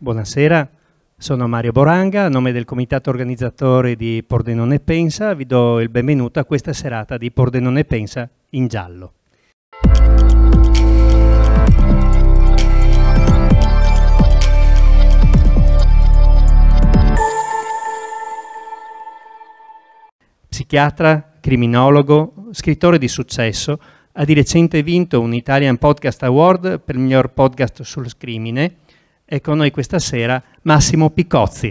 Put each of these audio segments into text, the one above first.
Buonasera, sono Mario Boranga, a nome del comitato organizzatore di Pordenone Pensa vi do il benvenuto a questa serata di Pordenone Pensa in giallo. Psichiatra, criminologo, scrittore di successo, ha di recente vinto un Italian Podcast Award per il miglior podcast sul crimine è con noi questa sera Massimo Piccozzi.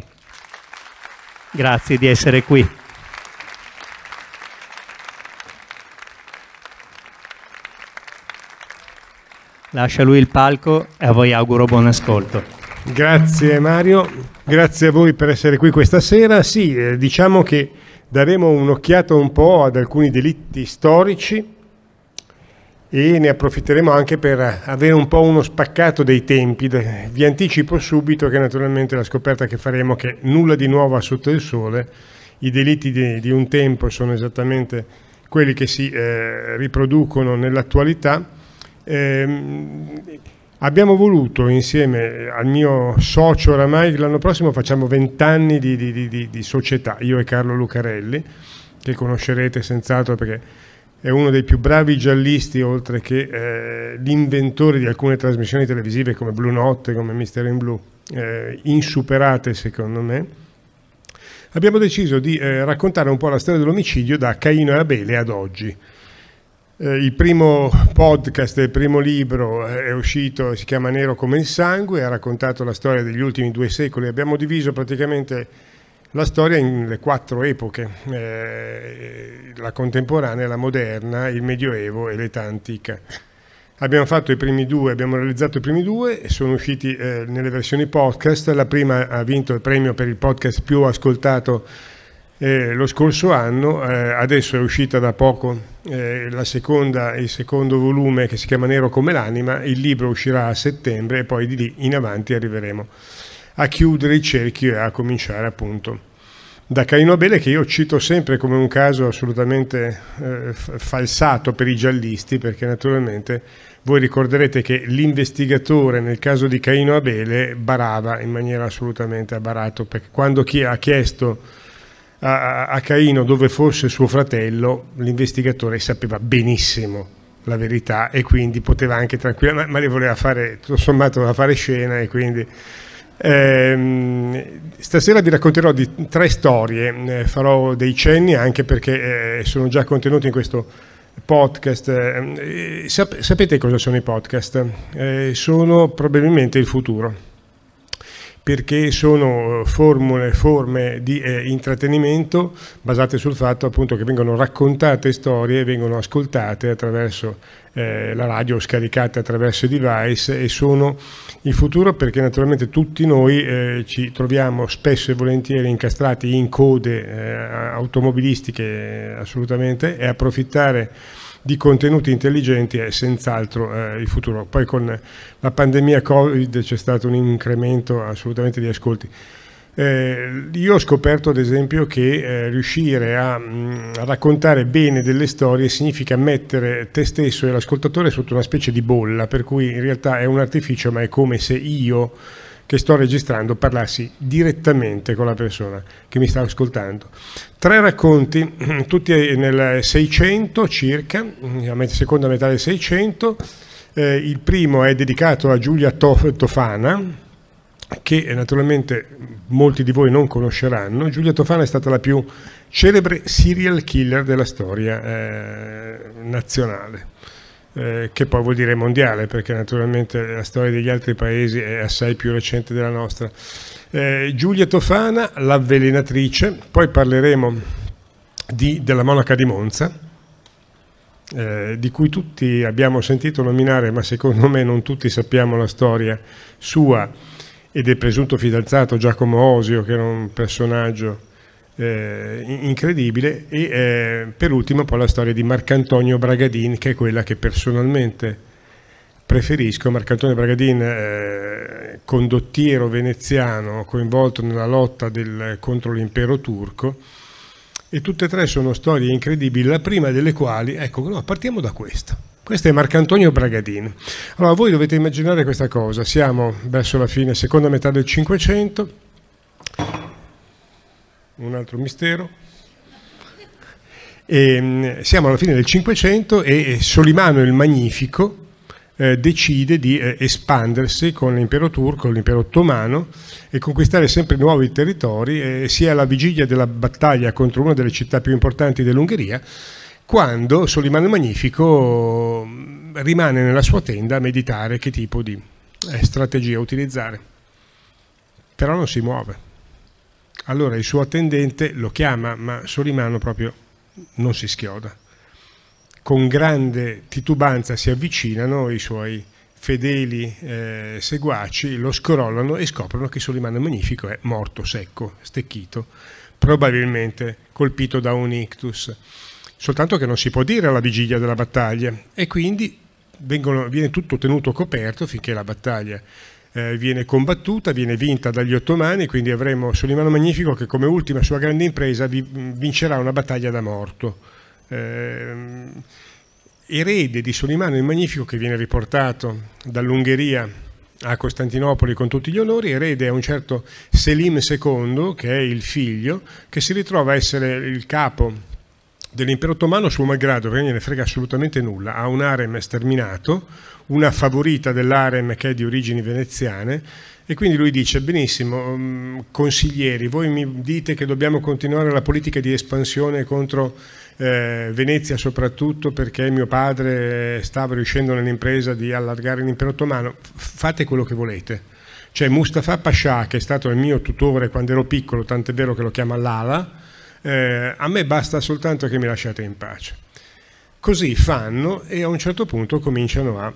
Grazie di essere qui. Lascia lui il palco e a voi auguro buon ascolto. Grazie Mario, grazie a voi per essere qui questa sera. Sì, eh, diciamo che daremo un'occhiata un po' ad alcuni delitti storici e ne approfitteremo anche per avere un po' uno spaccato dei tempi. Vi anticipo subito che naturalmente la scoperta che faremo è che nulla di nuovo ha sotto il sole, i delitti di, di, un tempo sono esattamente quelli che si eh, riproducono nell'attualità. Eh, abbiamo voluto insieme al mio socio oramai, l'anno prossimo facciamo vent'anni di, di, di società, io e Carlo Lucarelli, che conoscerete senz'altro perché è uno dei più bravi giallisti, oltre che eh, l'inventore di alcune trasmissioni televisive come Blue Notte, come Mister in Blue, eh, insuperate secondo me, abbiamo deciso di eh, raccontare un po' la storia dell'omicidio da Caino e Abele ad oggi. Eh, il primo podcast, il primo libro eh, è uscito, si chiama Nero come il sangue, ha raccontato la storia degli ultimi due secoli, abbiamo diviso praticamente la storia nelle quattro epoche, eh, la contemporanea, la moderna, il medioevo e l'età antica. Abbiamo fatto i primi due, abbiamo realizzato i primi due, sono usciti eh, nelle versioni podcast, la prima ha vinto il premio per il podcast più ascoltato eh, lo scorso anno, eh, adesso è uscita da poco eh, seconda, il secondo volume che si chiama Nero come l'anima, il libro uscirà a settembre e poi di lì in avanti arriveremo a chiudere il cerchio e a cominciare appunto da Caino Abele che io cito sempre come un caso assolutamente eh, falsato per i giallisti perché naturalmente voi ricorderete che l'investigatore nel caso di Caino Abele barava in maniera assolutamente abarato perché quando chi ha chiesto a, a Caino dove fosse suo fratello l'investigatore sapeva benissimo la verità e quindi poteva anche tranquillamente ma, ma le voleva fare tutto sommato voleva fare scena e quindi eh, stasera vi racconterò di tre storie, eh, farò dei cenni anche perché eh, sono già contenuti in questo podcast. Ehm, eh, sapete cosa sono i podcast? sono probabilmente il futuro perché sono eh, formule, forme di eh, intrattenimento basate sul fatto appunto, che vengono raccontate storie, vengono ascoltate attraverso eh, la radio, scaricate attraverso i device e sono il futuro perché naturalmente tutti noi eh, ci troviamo spesso e volentieri incastrati in code eh, automobilistiche assolutamente e approfittare di contenuti intelligenti è senz'altro eh, il futuro. Poi con la pandemia Covid c'è stato un incremento assolutamente di ascolti. Eh, io ho scoperto ad esempio che eh, riuscire a, mh, mm, a, raccontare bene delle storie significa mettere te stesso e l'ascoltatore sotto una specie di bolla, per cui in realtà è un artificio, ma è come se io che sto registrando parlassi direttamente con la persona che mi sta ascoltando. Tre racconti, tutti nel 600 circa, la seconda metà del 600, eh, il primo è dedicato a Giulia Tof Tofana, che eh, naturalmente molti di voi non conosceranno, Giulia Tofana è stata la più celebre serial killer della storia eh, nazionale. Eh, che poi vuol dire mondiale, perché naturalmente la storia degli altri paesi è assai più recente della nostra. Eh, Giulia Tofana, l'avvelenatrice, poi parleremo di, della monaca di Monza, eh, di cui tutti abbiamo sentito nominare, ma secondo me non tutti sappiamo la storia sua e del presunto fidanzato Giacomo Osio, che era un personaggio eh, incredibile e eh, per ultimo poi la storia di Marcantonio Bragadin che è quella che personalmente preferisco Marcantonio Bragadin eh, condottiero veneziano coinvolto nella lotta del, contro l'impero turco e tutte e tre sono storie incredibili la prima delle quali ecco no, partiamo da questa questo è Marcantonio Bragadin allora voi dovete immaginare questa cosa siamo verso la fine seconda metà del Cinquecento un altro mistero. E, ehm, siamo alla fine del Cinquecento e eh, Solimano il Magnifico eh, decide di eh, espandersi con l'impero turco, l'impero ottomano e conquistare sempre nuovi territori, eh, sia alla vigilia della battaglia contro una delle città più importanti dell'Ungheria, quando Solimano il Magnifico mm, rimane nella sua tenda a meditare che tipo di eh, strategia utilizzare. Però non si muove. Allora il suo attendente lo chiama, ma Solimano proprio non si schioda. Con grande titubanza si avvicinano i suoi fedeli eh, seguaci, lo scrollano e scoprono che Solimano Magnifico è morto, secco, stecchito, probabilmente colpito da un ictus. Soltanto che non si può dire alla vigilia della battaglia e quindi vengono, viene tutto tenuto coperto finché la battaglia eh, viene combattuta, viene vinta dagli ottomani, quindi avremo Solimano Magnifico che come ultima sua grande impresa vi, mm, vincerà una battaglia da morto. Eh, erede di Solimano il Magnifico che viene riportato dall'Ungheria a Costantinopoli con tutti gli onori, erede a un certo Selim II, che è il figlio, che si ritrova a essere il capo dell'impero ottomano suo malgrado, perché ne frega assolutamente nulla, ha un harem sterminato, una favorita dell'harem che è di origini veneziane, e quindi lui dice, benissimo, mm, consiglieri, voi mi dite che dobbiamo continuare la politica di espansione contro eh, Venezia soprattutto perché mio padre stava riuscendo nell'impresa di allargare l'impero ottomano, fate quello che volete. Cioè Mustafa Pascià, che è stato il mio tutore quando ero piccolo, tant'è vero che lo chiama Lala, eh, a me basta soltanto che mi lasciate in pace. Così fanno e a un certo punto cominciano a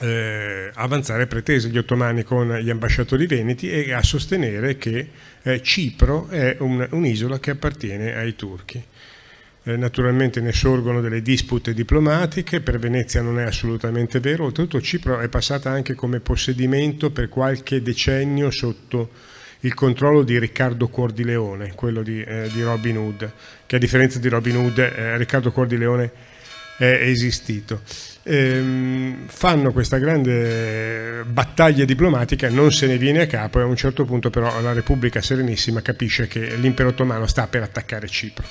eh, avanzare pretese gli ottomani con gli ambasciatori veneti e a sostenere che eh, Cipro è un'isola che appartiene ai turchi. Eh, naturalmente ne sorgono delle dispute diplomatiche, per Venezia non è assolutamente vero, oltretutto Cipro è passata anche come possedimento per qualche decennio sotto il controllo di Riccardo Cordileone, quello di, eh, di Robin Hood, che a differenza di Robin Hood, eh, Riccardo Cordileone è esistito. Ehm, fanno questa grande battaglia diplomatica, non se ne viene a capo e a un certo punto però la Repubblica Serenissima capisce che l'impero ottomano sta per attaccare Cipro.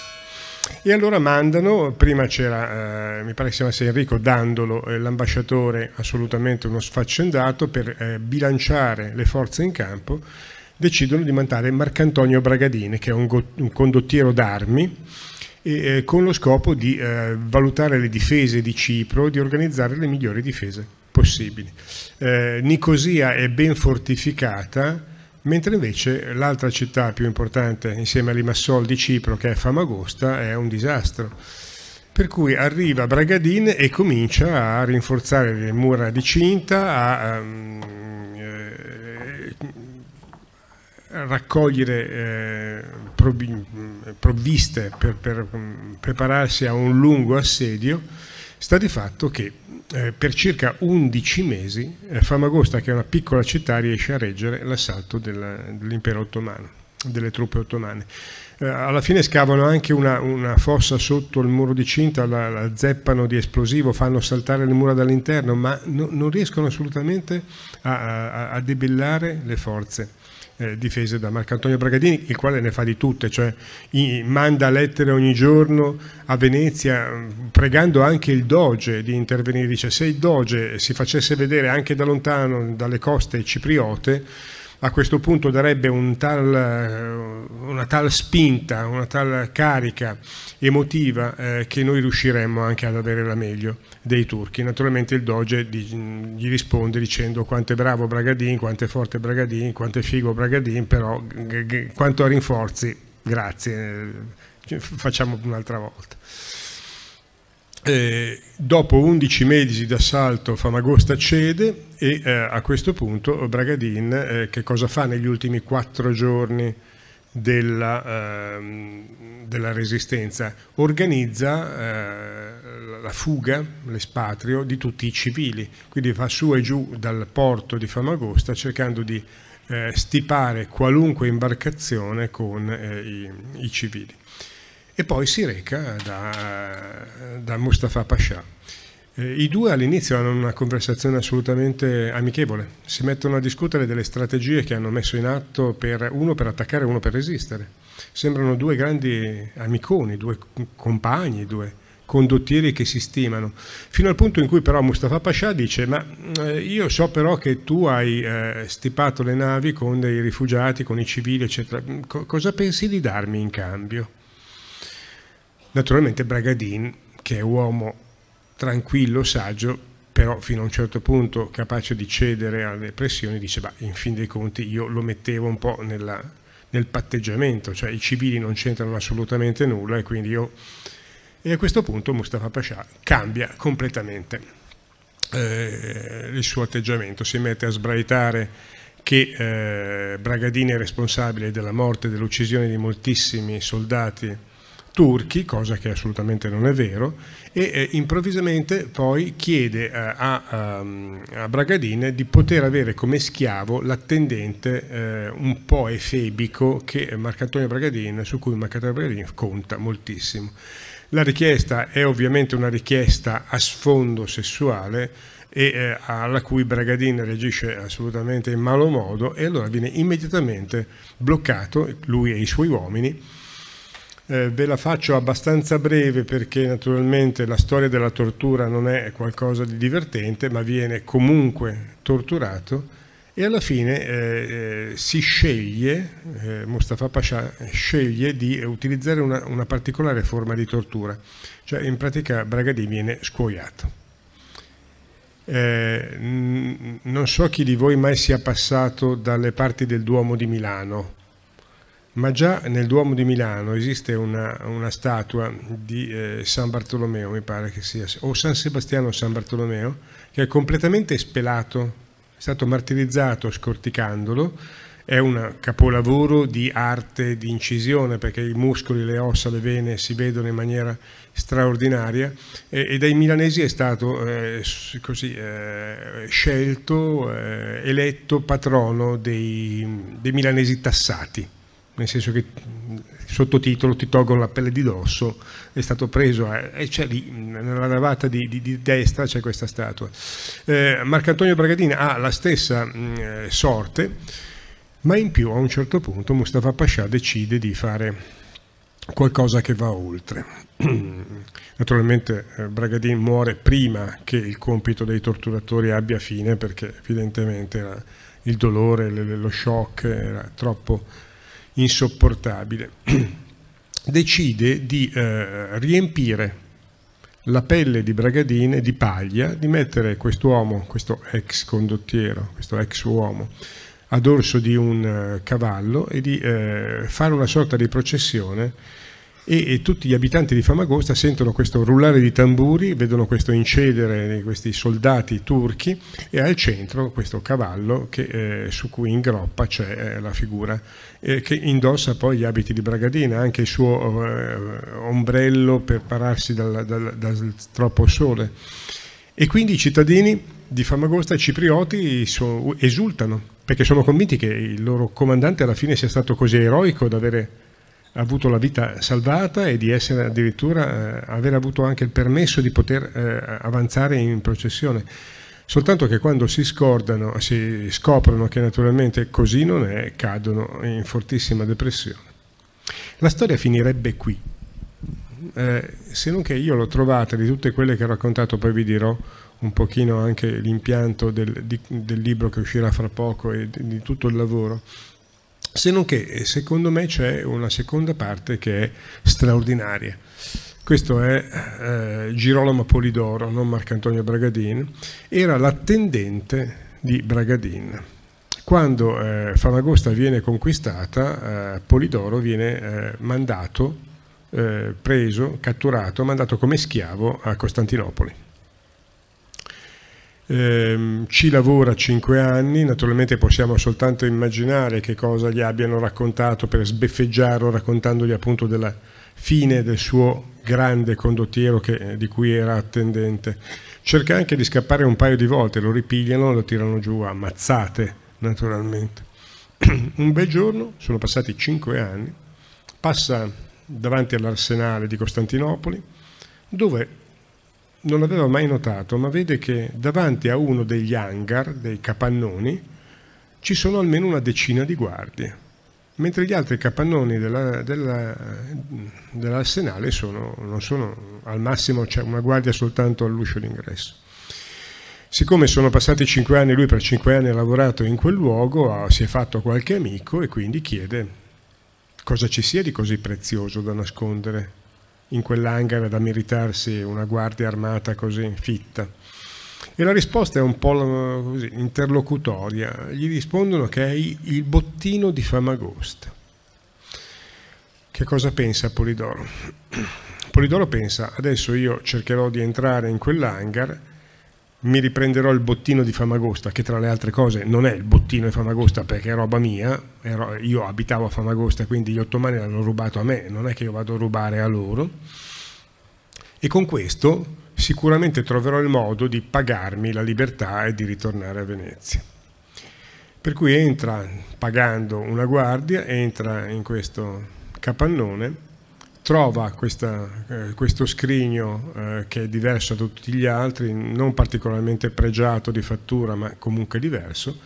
E allora mandano, prima c'era, eh, mi pare che si chiamasse Enrico Dandolo, eh, l'ambasciatore assolutamente uno sfaccendato, per eh, bilanciare le forze in campo decidono di mandare Marcantonio Bragadini, che è un, un condottiero d'armi, eh, con lo scopo di eh, valutare le difese di Cipro, di organizzare le migliori difese possibili. Eh, Nicosia è ben fortificata, mentre invece l'altra città più importante insieme a Limassol di Cipro, che è Famagosta, è un disastro. Per cui arriva Bragadin e comincia a rinforzare le mura di Cinta, a, um, raccogliere eh, provviste per, per mm, prepararsi a un lungo assedio, sta di fatto che eh, per circa 11 mesi eh, Famagosta, che è una piccola città, riesce a reggere l'assalto dell'impero ottomano, delle truppe ottomane. Eh, alla fine scavano anche una, una, fossa sotto il muro di cinta, la, la, zeppano di esplosivo, fanno saltare le mura dall'interno, ma no, non riescono assolutamente a, a, a debellare le forze eh, difese da Marco Antonio Bragadini, il quale ne fa di tutte, cioè i, manda lettere ogni giorno a Venezia pregando anche il Doge di intervenire, dice se il Doge si facesse vedere anche da lontano dalle coste cipriote a questo punto darebbe un tal, una tal spinta, una tal carica emotiva eh, che noi riusciremmo anche ad avere la meglio dei turchi. Naturalmente il Doge gli risponde dicendo quanto è bravo Bragadin, quanto è forte Bragadin, quanto è figo Bragadin, però quanto a rinforzi, grazie, cioè, facciamo un'altra volta. Eh, dopo 11 mesi d'assalto Famagosta cede e eh, a questo punto Bragadin eh, che cosa fa negli ultimi quattro giorni della, ehm, della resistenza? Organizza eh, la fuga, l'espatrio di tutti i civili, quindi va su e giù dal porto di Famagosta cercando di eh, stipare qualunque imbarcazione con eh, i, i civili e poi si reca da, da Mustafa Pascià. Eh, I due all'inizio hanno una conversazione assolutamente amichevole, si mettono a discutere delle strategie che hanno messo in atto per, uno per attaccare e uno per resistere. Sembrano due grandi amiconi, due compagni, due condottieri che si stimano, fino al punto in cui però Mustafa Pascià dice ma eh, io so però che tu hai eh, stipato le navi con dei rifugiati, con i civili, eccetera, cosa pensi di darmi in cambio? Naturalmente Bragadin, che è uomo tranquillo, saggio, però fino a un certo punto capace di cedere alle pressioni, dice, beh, in fin dei conti io lo mettevo un po' nella, nel patteggiamento, cioè i civili non c'entrano assolutamente nulla e quindi io... E a questo punto Mustafa Pasha cambia completamente eh, il suo atteggiamento, si mette a sbraitare che eh, Bragadini è responsabile della morte e dell'uccisione di moltissimi soldati turchi, cosa che assolutamente non è vero, e eh, improvvisamente poi chiede eh, a, ehm, a, Bragadin di poter avere come schiavo l'attendente eh, un po' efebico che Marcantonio Bragadin, su cui Marcantonio Bragadin conta moltissimo. La richiesta è ovviamente una richiesta a sfondo sessuale, e eh, alla cui Bragadin reagisce assolutamente in malo modo e allora viene immediatamente bloccato, lui e i suoi uomini, eh, ve la faccio abbastanza breve perché naturalmente la storia della tortura non è qualcosa di divertente, ma viene comunque torturato e alla fine eh, eh si sceglie, eh, Mustafa Pasha sceglie di utilizzare una, una, particolare forma di tortura, cioè in pratica Bragadì viene scuoiato. Eh, non so chi di voi mai sia passato dalle parti del Duomo di Milano, ma già nel Duomo di Milano esiste una, una statua di eh, San Bartolomeo, mi pare che sia, o San Sebastiano o San Bartolomeo, che è completamente spelato, è stato martirizzato scorticandolo, è un capolavoro di arte, di incisione, perché i muscoli, le ossa, le vene si vedono in maniera straordinaria e, e dai milanesi è stato eh, così, eh, scelto, eh, eletto patrono dei, dei milanesi tassati nel senso che mm, sottotitolo ti tolgono la pelle di dosso, è stato preso eh, e c'è lì, mm, nella navata di, di, di destra c'è questa statua. Eh, Marcantonio Bragadina ha la stessa mh, mm, eh, sorte, ma in più a un certo punto Mustafa Pascià decide di fare qualcosa che va oltre. Naturalmente eh, Bragadin muore prima che il compito dei torturatori abbia fine perché evidentemente il dolore, lo shock era troppo insopportabile, decide di eh, riempire la pelle di Bragadine di paglia, di mettere quest'uomo, questo ex condottiero, questo ex uomo, a dorso di un eh, cavallo e di eh, fare una sorta di processione e, e, tutti gli abitanti di Famagosta sentono questo rullare di tamburi, vedono questo incedere di questi soldati turchi e al centro questo cavallo che, eh, su cui in groppa c'è eh, la figura eh, che indossa poi gli abiti di Bragadina, anche il suo eh, ombrello per pararsi dal, dal, dal troppo sole. E quindi i cittadini di Famagosta ciprioti so, esultano perché sono convinti che il loro comandante alla fine sia stato così eroico da avere avuto la vita salvata e di essere addirittura eh, aver avuto anche il permesso di poter eh, avanzare in processione. Soltanto che quando si scordano, si scoprono che naturalmente così non è, cadono in fortissima depressione. La storia finirebbe qui, eh, se non che io l'ho trovata di tutte quelle che ho raccontato, poi vi dirò un pochino anche l'impianto del, del, libro che uscirà fra poco e di, di tutto il lavoro se non che, eh, secondo me, c'è una seconda parte che è straordinaria. Questo è eh, Girolamo Polidoro, non Marcantonio Bragadin, era l'attendente di Bragadin. Quando eh, Famagosta viene conquistata, eh, Polidoro viene eh, mandato, eh, preso, catturato, mandato come schiavo a Costantinopoli Ehm, ci lavora cinque anni, naturalmente possiamo soltanto immaginare che cosa gli abbiano raccontato per sbeffeggiarlo raccontandogli appunto della fine del suo grande condottiero che, eh, di cui era attendente. Cerca anche di scappare un paio di volte, lo ripigliano lo tirano giù ammazzate naturalmente. un bel giorno, sono passati cinque anni, passa davanti all'arsenale di Costantinopoli dove non l'aveva mai notato, ma vede che davanti a uno degli hangar, dei capannoni, ci sono almeno una decina di guardie, mentre gli altri capannoni della, della, dell'arsenale sono, non sono, al massimo c'è una guardia soltanto all'uscio d'ingresso. Siccome sono passati cinque anni, lui per cinque anni ha lavorato in quel luogo, si è fatto qualche amico e quindi chiede cosa ci sia di così prezioso da nascondere in quell'hangar da meritarsi una guardia armata così fitta? E la risposta è un po' così, interlocutoria. Gli rispondono che è il bottino di Famagosta. Che cosa pensa Polidoro? Polidoro pensa, adesso io cercherò di entrare in quell'hangar mi riprenderò il bottino di Famagosta, che tra le altre cose non è il bottino di Famagosta perché è roba mia, io abitavo a Famagosta, quindi gli ottomani l'hanno rubato a me, non è che io vado a rubare a loro. E con questo sicuramente troverò il modo di pagarmi la libertà e di ritornare a Venezia. Per cui entra, pagando una guardia, entra in questo capannone trova questa, eh, questo scrigno eh, che è diverso da tutti gli altri, non particolarmente pregiato di fattura ma comunque diverso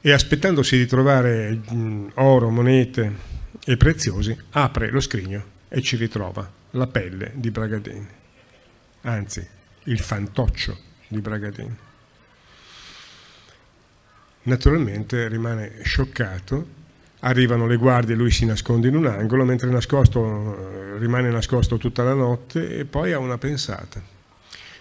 e aspettandosi di trovare mh, mm, oro, monete e preziosi apre lo scrigno e ci ritrova la pelle di Bragadin, anzi il fantoccio di Bragadin. Naturalmente rimane scioccato arrivano le guardie, lui si nasconde in un angolo, mentre nascosto, eh, rimane nascosto tutta la notte e poi ha una pensata.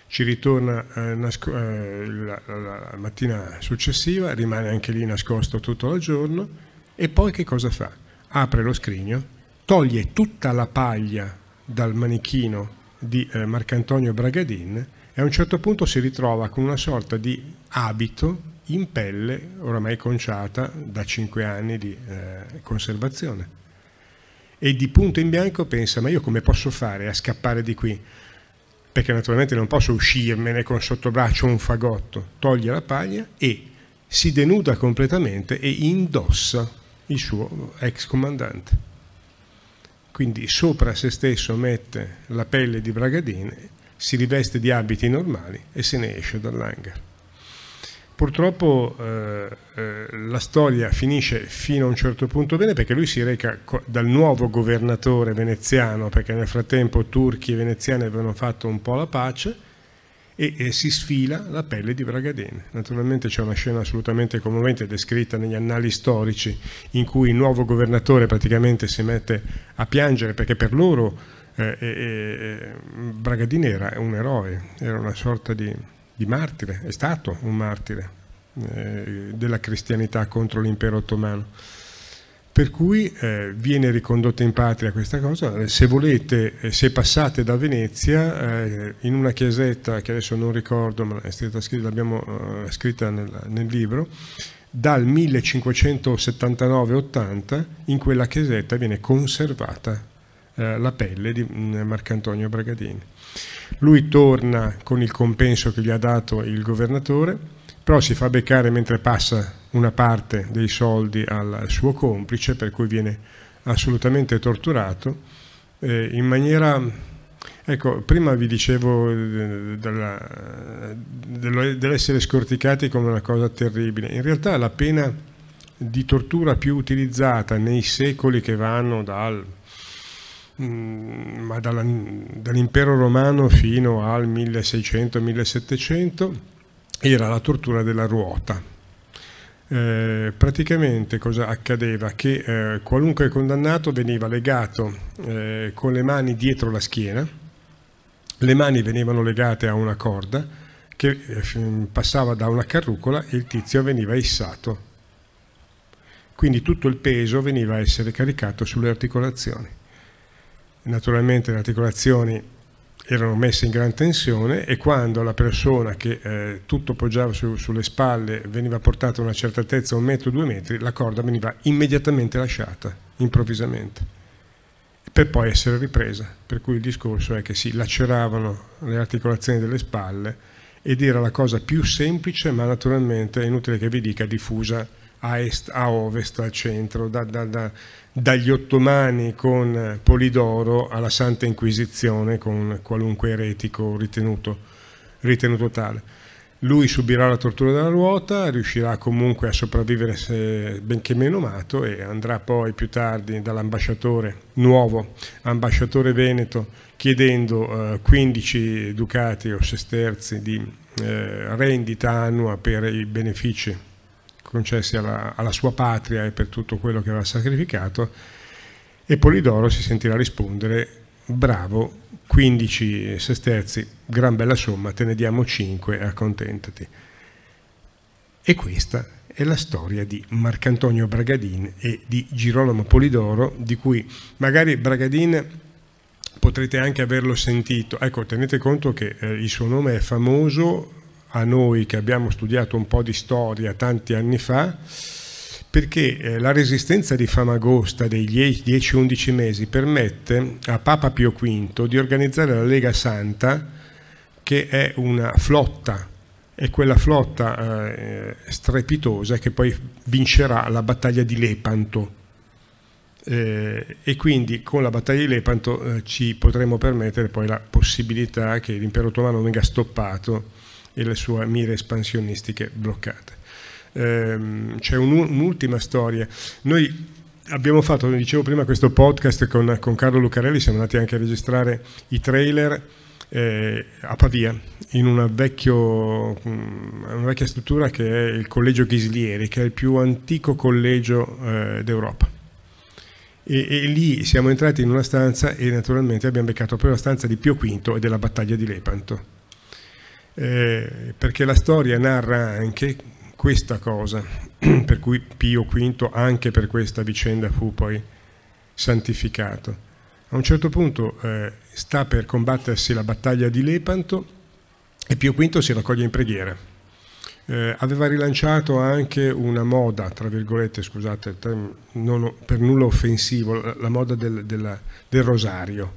Ci ritorna eh, eh, la, la, la mattina successiva, rimane anche lì nascosto tutto il giorno e poi che cosa fa? Apre lo scrigno, toglie tutta la paglia dal manichino di eh, Marcantonio Bragadin e a un certo punto si ritrova con una sorta di abito in pelle oramai conciata da cinque anni di eh, conservazione. E di punto in bianco pensa, ma io come posso fare a scappare di qui? Perché naturalmente non posso uscirmene con sottobraccio un fagotto. Toglie la paglia e si denuda completamente e indossa il suo ex comandante. Quindi sopra se stesso mette la pelle di Bragadine, si riveste di abiti normali e se ne esce dall'hangar. Purtroppo eh, eh, la storia finisce fino a un certo punto bene perché lui si reca dal nuovo governatore veneziano, perché nel frattempo turchi e veneziani avevano fatto un po' la pace, e, e si sfila la pelle di Bragadene. Naturalmente c'è una scena assolutamente commovente descritta negli annali storici in cui il nuovo governatore praticamente si mette a piangere perché per loro eh, eh, Bragadine era un eroe, era una sorta di di martire, è stato un martire eh, della cristianità contro l'impero ottomano. Per cui eh, viene ricondotta in patria questa cosa. Se volete, eh, se passate da Venezia, eh, in una chiesetta che adesso non ricordo, ma l'abbiamo eh, scritta nel, nel libro, dal 1579-80 in quella chiesetta viene conservata eh, la pelle di mm, eh, Marcantonio Bragadini. Lui torna con il compenso che gli ha dato il governatore, però si fa beccare mentre passa una parte dei soldi al suo complice, per cui viene assolutamente torturato, eh, in maniera Ecco, prima vi dicevo eh, dell'essere scorticati come una cosa terribile. In realtà la pena di tortura più utilizzata nei secoli che vanno dal Mm, ma dalla, dall'impero romano fino al 1600-1700 era la tortura della ruota. Eh, praticamente cosa accadeva? Che eh, qualunque condannato veniva legato eh, con le mani dietro la schiena, le mani venivano legate a una corda che eh, passava da una carrucola e il tizio veniva issato. Quindi tutto il peso veniva a essere caricato sulle articolazioni naturalmente le articolazioni erano messe in gran tensione e quando la persona che eh, tutto poggiava su, sulle spalle veniva portata a una certa altezza, un metro, due metri, la corda veniva immediatamente lasciata, improvvisamente, per poi essere ripresa. Per cui il discorso è che si laceravano le articolazioni delle spalle ed era la cosa più semplice, ma naturalmente è inutile che vi dica diffusa a est, a ovest, al centro, da, da, da, dagli ottomani con Polidoro alla Santa Inquisizione con qualunque eretico ritenuto, ritenuto tale. Lui subirà la tortura della ruota, riuscirà comunque a sopravvivere se, benché meno mato e andrà poi più tardi dall'ambasciatore, nuovo ambasciatore veneto, chiedendo eh, 15 ducati o sesterzi di eh, rendita annua per i benefici concessi alla, alla sua patria e per tutto quello che aveva sacrificato, e Polidoro si sentirà rispondere, bravo, 15 sesterzi, gran bella somma, te ne diamo 5, accontentati. E questa è la storia di Marcantonio Bragadin e di Girolamo Polidoro, di cui magari Bragadin potrete anche averlo sentito. Ecco, tenete conto che eh, il suo nome è famoso a noi che abbiamo studiato un po' di storia tanti anni fa, perché eh, la resistenza di Famagosta dei 10-11 mesi permette a Papa Pio V di organizzare la Lega Santa, che è una flotta, è quella flotta eh, strepitosa che poi vincerà la battaglia di Lepanto. Eh, e quindi con la battaglia di Lepanto eh, ci potremo permettere poi la possibilità che l'impero ottomano venga stoppato e le sue mire espansionistiche bloccate. Ehm, c'è un, un'ultima storia. Noi abbiamo fatto, come dicevo prima, questo podcast con, con Carlo Lucarelli, siamo andati anche a registrare i trailer eh, a Pavia, in una, vecchio, mm, una, vecchia struttura che è il Collegio Ghislieri, che è il più antico collegio eh, d'Europa. E, e, lì siamo entrati in una stanza e naturalmente abbiamo beccato proprio la stanza di Pio V e della battaglia di Lepanto eh, perché la storia narra anche questa cosa, per cui Pio V anche per questa vicenda fu poi santificato. A un certo punto eh, sta per combattersi la battaglia di Lepanto e Pio V si raccoglie in preghiera. Eh, aveva rilanciato anche una moda, tra virgolette, scusate, non, per nulla offensivo, la, la moda del, della, del rosario,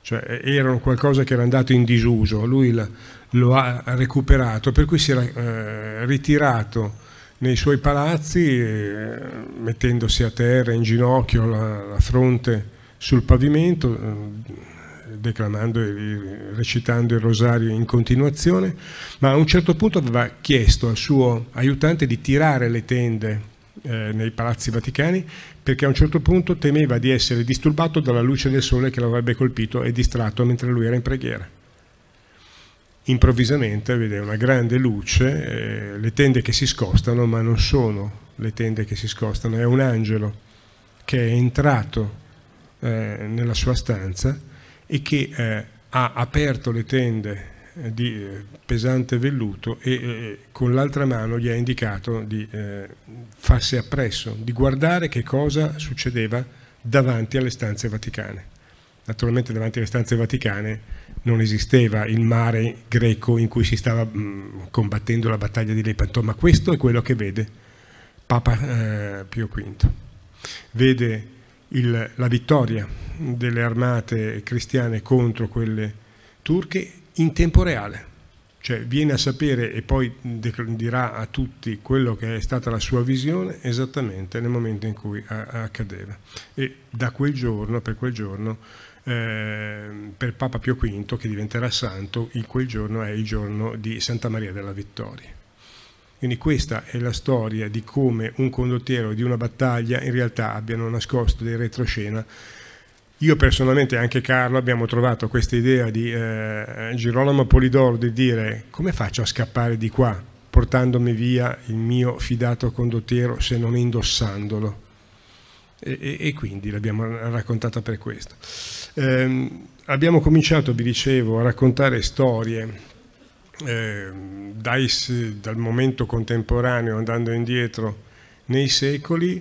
cioè erano qualcosa che era andato in disuso. Lui la, lo ha recuperato, per cui si era eh, ritirato nei suoi palazzi eh, mettendosi a terra in ginocchio la, la fronte sul pavimento, eh, declamando e recitando il rosario in continuazione, ma a un certo punto aveva chiesto al suo aiutante di tirare le tende eh, nei palazzi vaticani perché a un certo punto temeva di essere disturbato dalla luce del sole che l'avrebbe colpito e distratto mentre lui era in preghiera improvvisamente vede una grande luce, eh, le tende che si scostano, ma non sono le tende che si scostano, è un angelo che è entrato eh, nella sua stanza e che eh, ha aperto le tende eh, di eh, pesante velluto e eh, con l'altra mano gli ha indicato di farsi appresso, di guardare che cosa succedeva davanti alle stanze vaticane naturalmente davanti alle stanze vaticane non esisteva il mare greco in cui si stava mh, mm, combattendo la battaglia di Lepanto, ma questo è quello che vede Papa eh, Pio V. Vede il, la vittoria delle armate cristiane contro quelle turche in tempo reale, cioè viene a sapere e poi dirà a tutti quello che è stata la sua visione esattamente nel momento in cui accadeva. E da quel giorno, per quel giorno, Ehm, per Papa Pio V che diventerà santo in quel giorno è il giorno di Santa Maria della Vittoria. Quindi questa è la storia di come un condottiero di una battaglia in realtà abbiano nascosto dei retroscena. Io personalmente e anche Carlo abbiamo trovato questa idea di eh, Girolamo Polidoro di dire come faccio a scappare di qua portandomi via il mio fidato condottiero se non indossandolo. E, e, e quindi l'abbiamo raccontata per questo. Eh, abbiamo cominciato, vi dicevo, a raccontare storie eh, dai, dal momento contemporaneo, andando indietro nei secoli,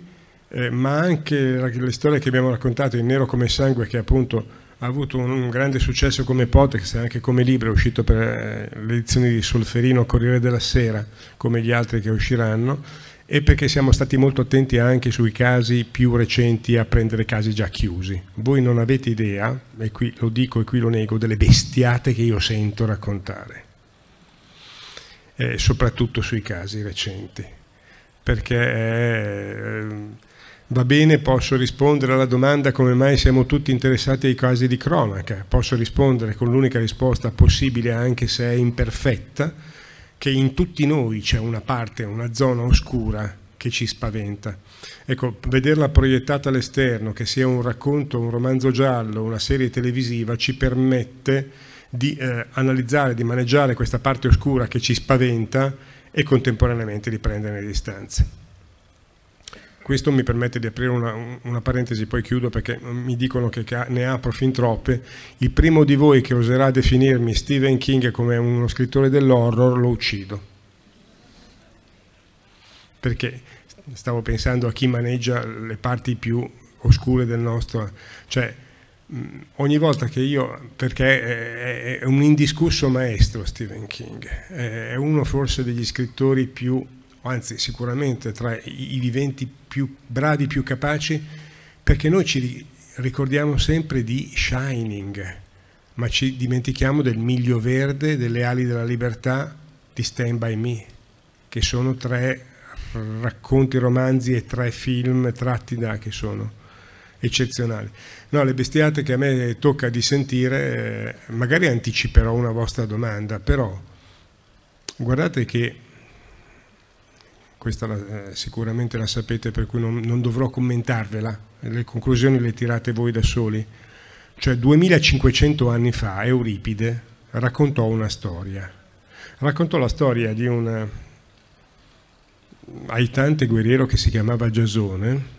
eh, ma anche le storie che abbiamo raccontato in Nero come sangue, che appunto ha avuto un, un grande successo come podcast e anche come libro, è uscito per eh, l'edizione di Solferino Corriere della Sera, come gli altri che usciranno, e perché siamo stati molto attenti anche sui casi più recenti a prendere casi già chiusi. Voi non avete idea, e qui lo dico e qui lo nego, delle bestiate che io sento raccontare, eh, soprattutto sui casi recenti, perché eh, va bene, posso rispondere alla domanda come mai siamo tutti interessati ai casi di cronaca, posso rispondere con l'unica risposta possibile anche se è imperfetta, che in tutti noi c'è una parte, una zona oscura che ci spaventa. Ecco, vederla proiettata all'esterno, che sia un racconto, un romanzo giallo, una serie televisiva, ci permette di eh, analizzare, di maneggiare questa parte oscura che ci spaventa e contemporaneamente di prendere le distanze. Questo mi permette di aprire una, una parentesi, poi chiudo perché mi dicono che ne apro fin troppe. Il primo di voi che oserà definirmi Stephen King come uno scrittore dell'horror lo uccido. Perché stavo pensando a chi maneggia le parti più oscure del nostro... Cioè, ogni volta che io, perché è un indiscusso maestro Stephen King, è uno forse degli scrittori più anzi sicuramente tra i viventi più bravi, più capaci, perché noi ci ricordiamo sempre di Shining, ma ci dimentichiamo del Miglio Verde, delle Ali della Libertà, di Stand By Me, che sono tre racconti, romanzi e tre film tratti da che sono eccezionali. No, le bestiate che a me tocca di sentire, eh, magari anticiperò una vostra domanda, però guardate che questa la, eh, sicuramente la sapete per cui non, non, dovrò commentarvela, le conclusioni le tirate voi da soli, cioè 2500 anni fa Euripide raccontò una storia, raccontò la storia di un eh, aitante guerriero che si chiamava Giasone,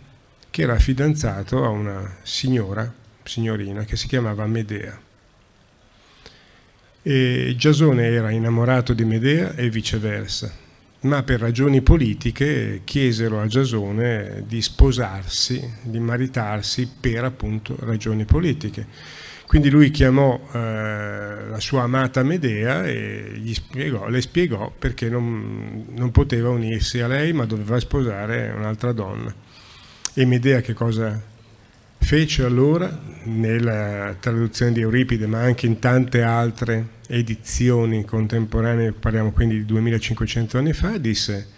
che era fidanzato a una signora, signorina, che si chiamava Medea. E Giasone era innamorato di Medea e viceversa ma per ragioni politiche chiesero a Giasone di sposarsi, di maritarsi per appunto ragioni politiche. Quindi lui chiamò eh, la sua amata Medea e spiegò, le spiegò perché non, non poteva unirsi a lei ma doveva sposare un'altra donna. E Medea che cosa Fece allora, nella traduzione di Euripide, ma anche in tante altre edizioni contemporanee, parliamo quindi di 2500 anni fa, disse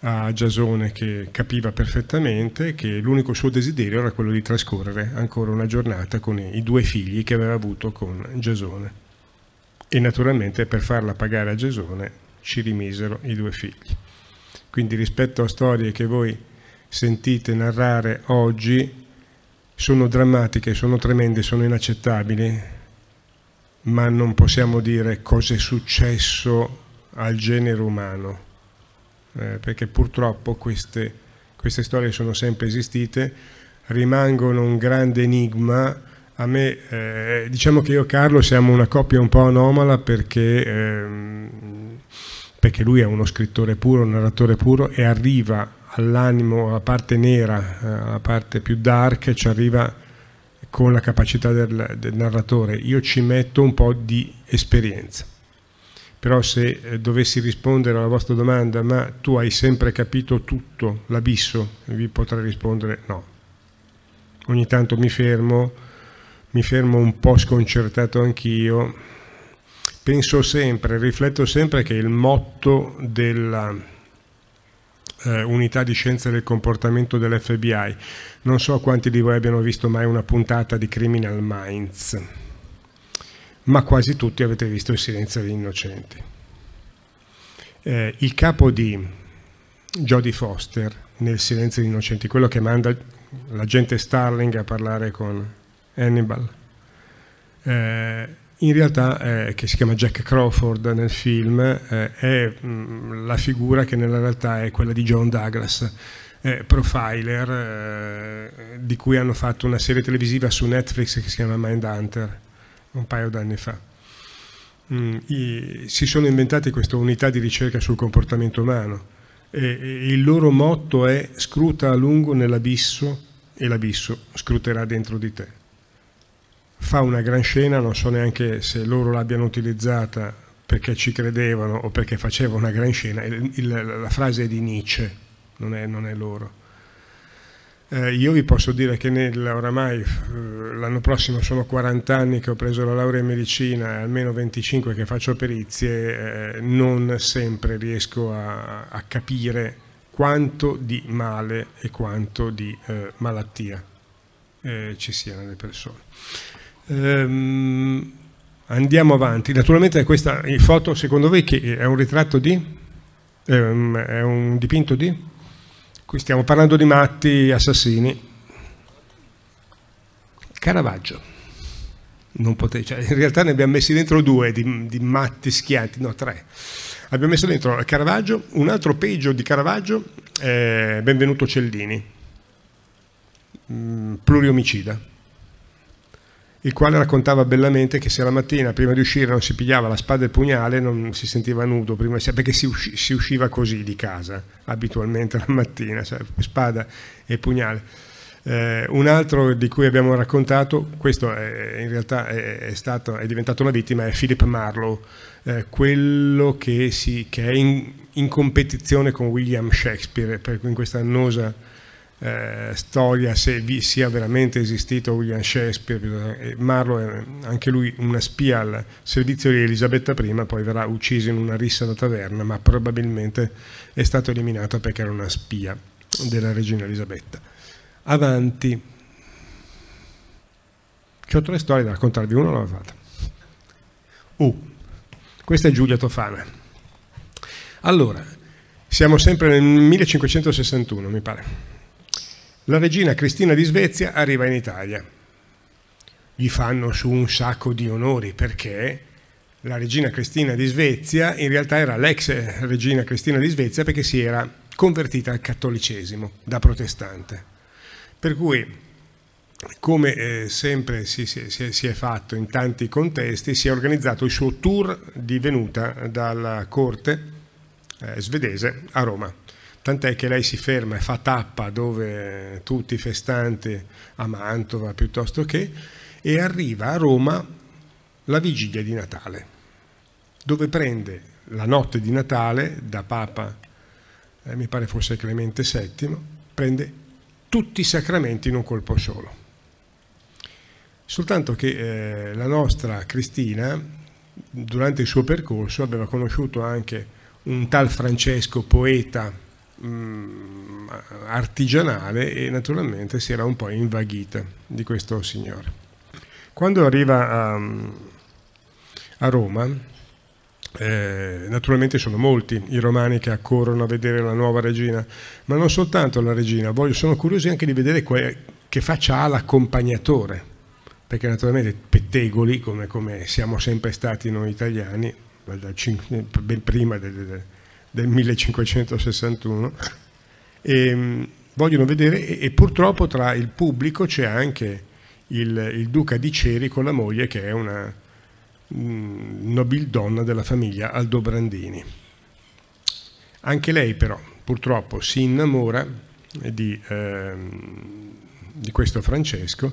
a Giasone che capiva perfettamente che l'unico suo desiderio era quello di trascorrere ancora una giornata con i due figli che aveva avuto con Giasone. E naturalmente per farla pagare a Giasone ci rimisero i due figli. Quindi rispetto a storie che voi sentite narrare oggi, sono drammatiche, sono tremende, sono inaccettabili, ma non possiamo dire cosa è successo al genere umano, eh, perché purtroppo queste, queste storie sono sempre esistite, rimangono un grande enigma. A me, eh, diciamo che io e Carlo siamo una coppia un po' anomala perché, eh, perché lui è uno scrittore puro, un narratore puro e arriva all'animo, alla parte nera, eh, alla parte più dark, ci arriva con la capacità del, del narratore. Io ci metto un po' di esperienza. Però se eh, dovessi rispondere alla vostra domanda, ma tu hai sempre capito tutto l'abisso, vi potrei rispondere no. Ogni tanto mi fermo, mi fermo un po' sconcertato anch'io. Penso sempre, rifletto sempre che il motto della eh, unità di scienze del comportamento dell'FBI. Non so quanti di voi abbiano visto mai una puntata di Criminal Minds, ma quasi tutti avete visto il silenzio degli innocenti. Eh, il capo di Jodie Foster nel silenzio degli innocenti, quello che manda l'agente Starling a parlare con Hannibal, eh, in realtà eh, che si chiama Jack Crawford nel film, eh, è mh, mm, la figura che nella realtà è quella di John Douglas, eh, profiler eh, di cui hanno fatto una serie televisiva su Netflix che si chiama Mindhunter un paio d'anni fa. Mm, i, si sono inventati questa unità di ricerca sul comportamento umano e, e il loro motto è scruta a lungo nell'abisso e l'abisso scruterà dentro di te fa una gran scena, non so neanche se loro l'abbiano utilizzata perché ci credevano o perché faceva una gran scena, il, il, la frase è di Nietzsche, non è, non è loro. Eh, io vi posso dire che nel, oramai eh, l'anno prossimo sono 40 anni che ho preso la laurea in medicina, e almeno 25 che faccio perizie, eh, non sempre riesco a, a, capire quanto di male e quanto di eh, malattia eh, ci sia nelle persone. Ehm, andiamo avanti. Naturalmente questa foto, secondo voi, è un ritratto di? Ehm, è un dipinto di? Qui stiamo parlando di matti, assassini. Caravaggio. Potevi, cioè in realtà ne abbiamo messi dentro due di, di, matti schianti, no tre. Abbiamo messo dentro Caravaggio, un altro peggio di Caravaggio, eh, benvenuto Cellini, mm, pluriomicida il quale raccontava bellamente che se la mattina prima di uscire non si pigliava la spada e il pugnale non si sentiva nudo, prima, cioè, perché si, usci, si usciva così di casa abitualmente la mattina, cioè, spada e pugnale. Eh, un altro di cui abbiamo raccontato, questo è, in realtà è, è, stato, è, diventato una vittima, è Philip Marlowe, eh, quello che, si, che è in, in, competizione con William Shakespeare in questa annosa eh, storia se vi sia veramente esistito William Shakespeare. Eh, Marlo è anche lui una spia al servizio di Elisabetta I, poi verrà ucciso in una rissa da taverna, ma probabilmente è stato eliminato perché era una spia della regina Elisabetta. Avanti. Che ho tre storie da raccontarvi, una l'ho fatta. Uh, questa è Giulia Tofana. Allora, siamo sempre nel 1561, mi pare. La regina Cristina di Svezia arriva in Italia. Gli fanno su un sacco di onori perché la regina Cristina di Svezia in realtà era l'ex regina Cristina di Svezia perché si era convertita al cattolicesimo da protestante. Per cui come eh, sempre si, si, si, è fatto in tanti contesti, si è organizzato il suo tour di venuta dalla corte eh, svedese a Roma tant'è che lei si ferma e fa tappa dove tutti festanti a Mantova piuttosto che, e arriva a Roma la vigilia di Natale, dove prende la notte di Natale da Papa, eh, mi pare fosse Clemente VII, prende tutti i sacramenti in un colpo solo. Soltanto che eh, la nostra Cristina, durante il suo percorso, aveva conosciuto anche un tal Francesco, poeta, mh, mm, artigianale e naturalmente si era un po' invaghita di questo signore. Quando arriva a, a Roma, eh, naturalmente sono molti i romani che accorrono a vedere la nuova regina, ma non soltanto la regina, voglio, sono curiosi anche di vedere che faccia ha l'accompagnatore, perché naturalmente pettegoli, come, come, siamo sempre stati noi italiani, da, ben prima del, del 1561 e ehm, vogliono vedere e, e purtroppo tra il pubblico c'è anche il, il, duca di Ceri con la moglie che è una mh, mm, nobildonna della famiglia Aldobrandini. Anche lei però purtroppo si innamora di, eh, di questo Francesco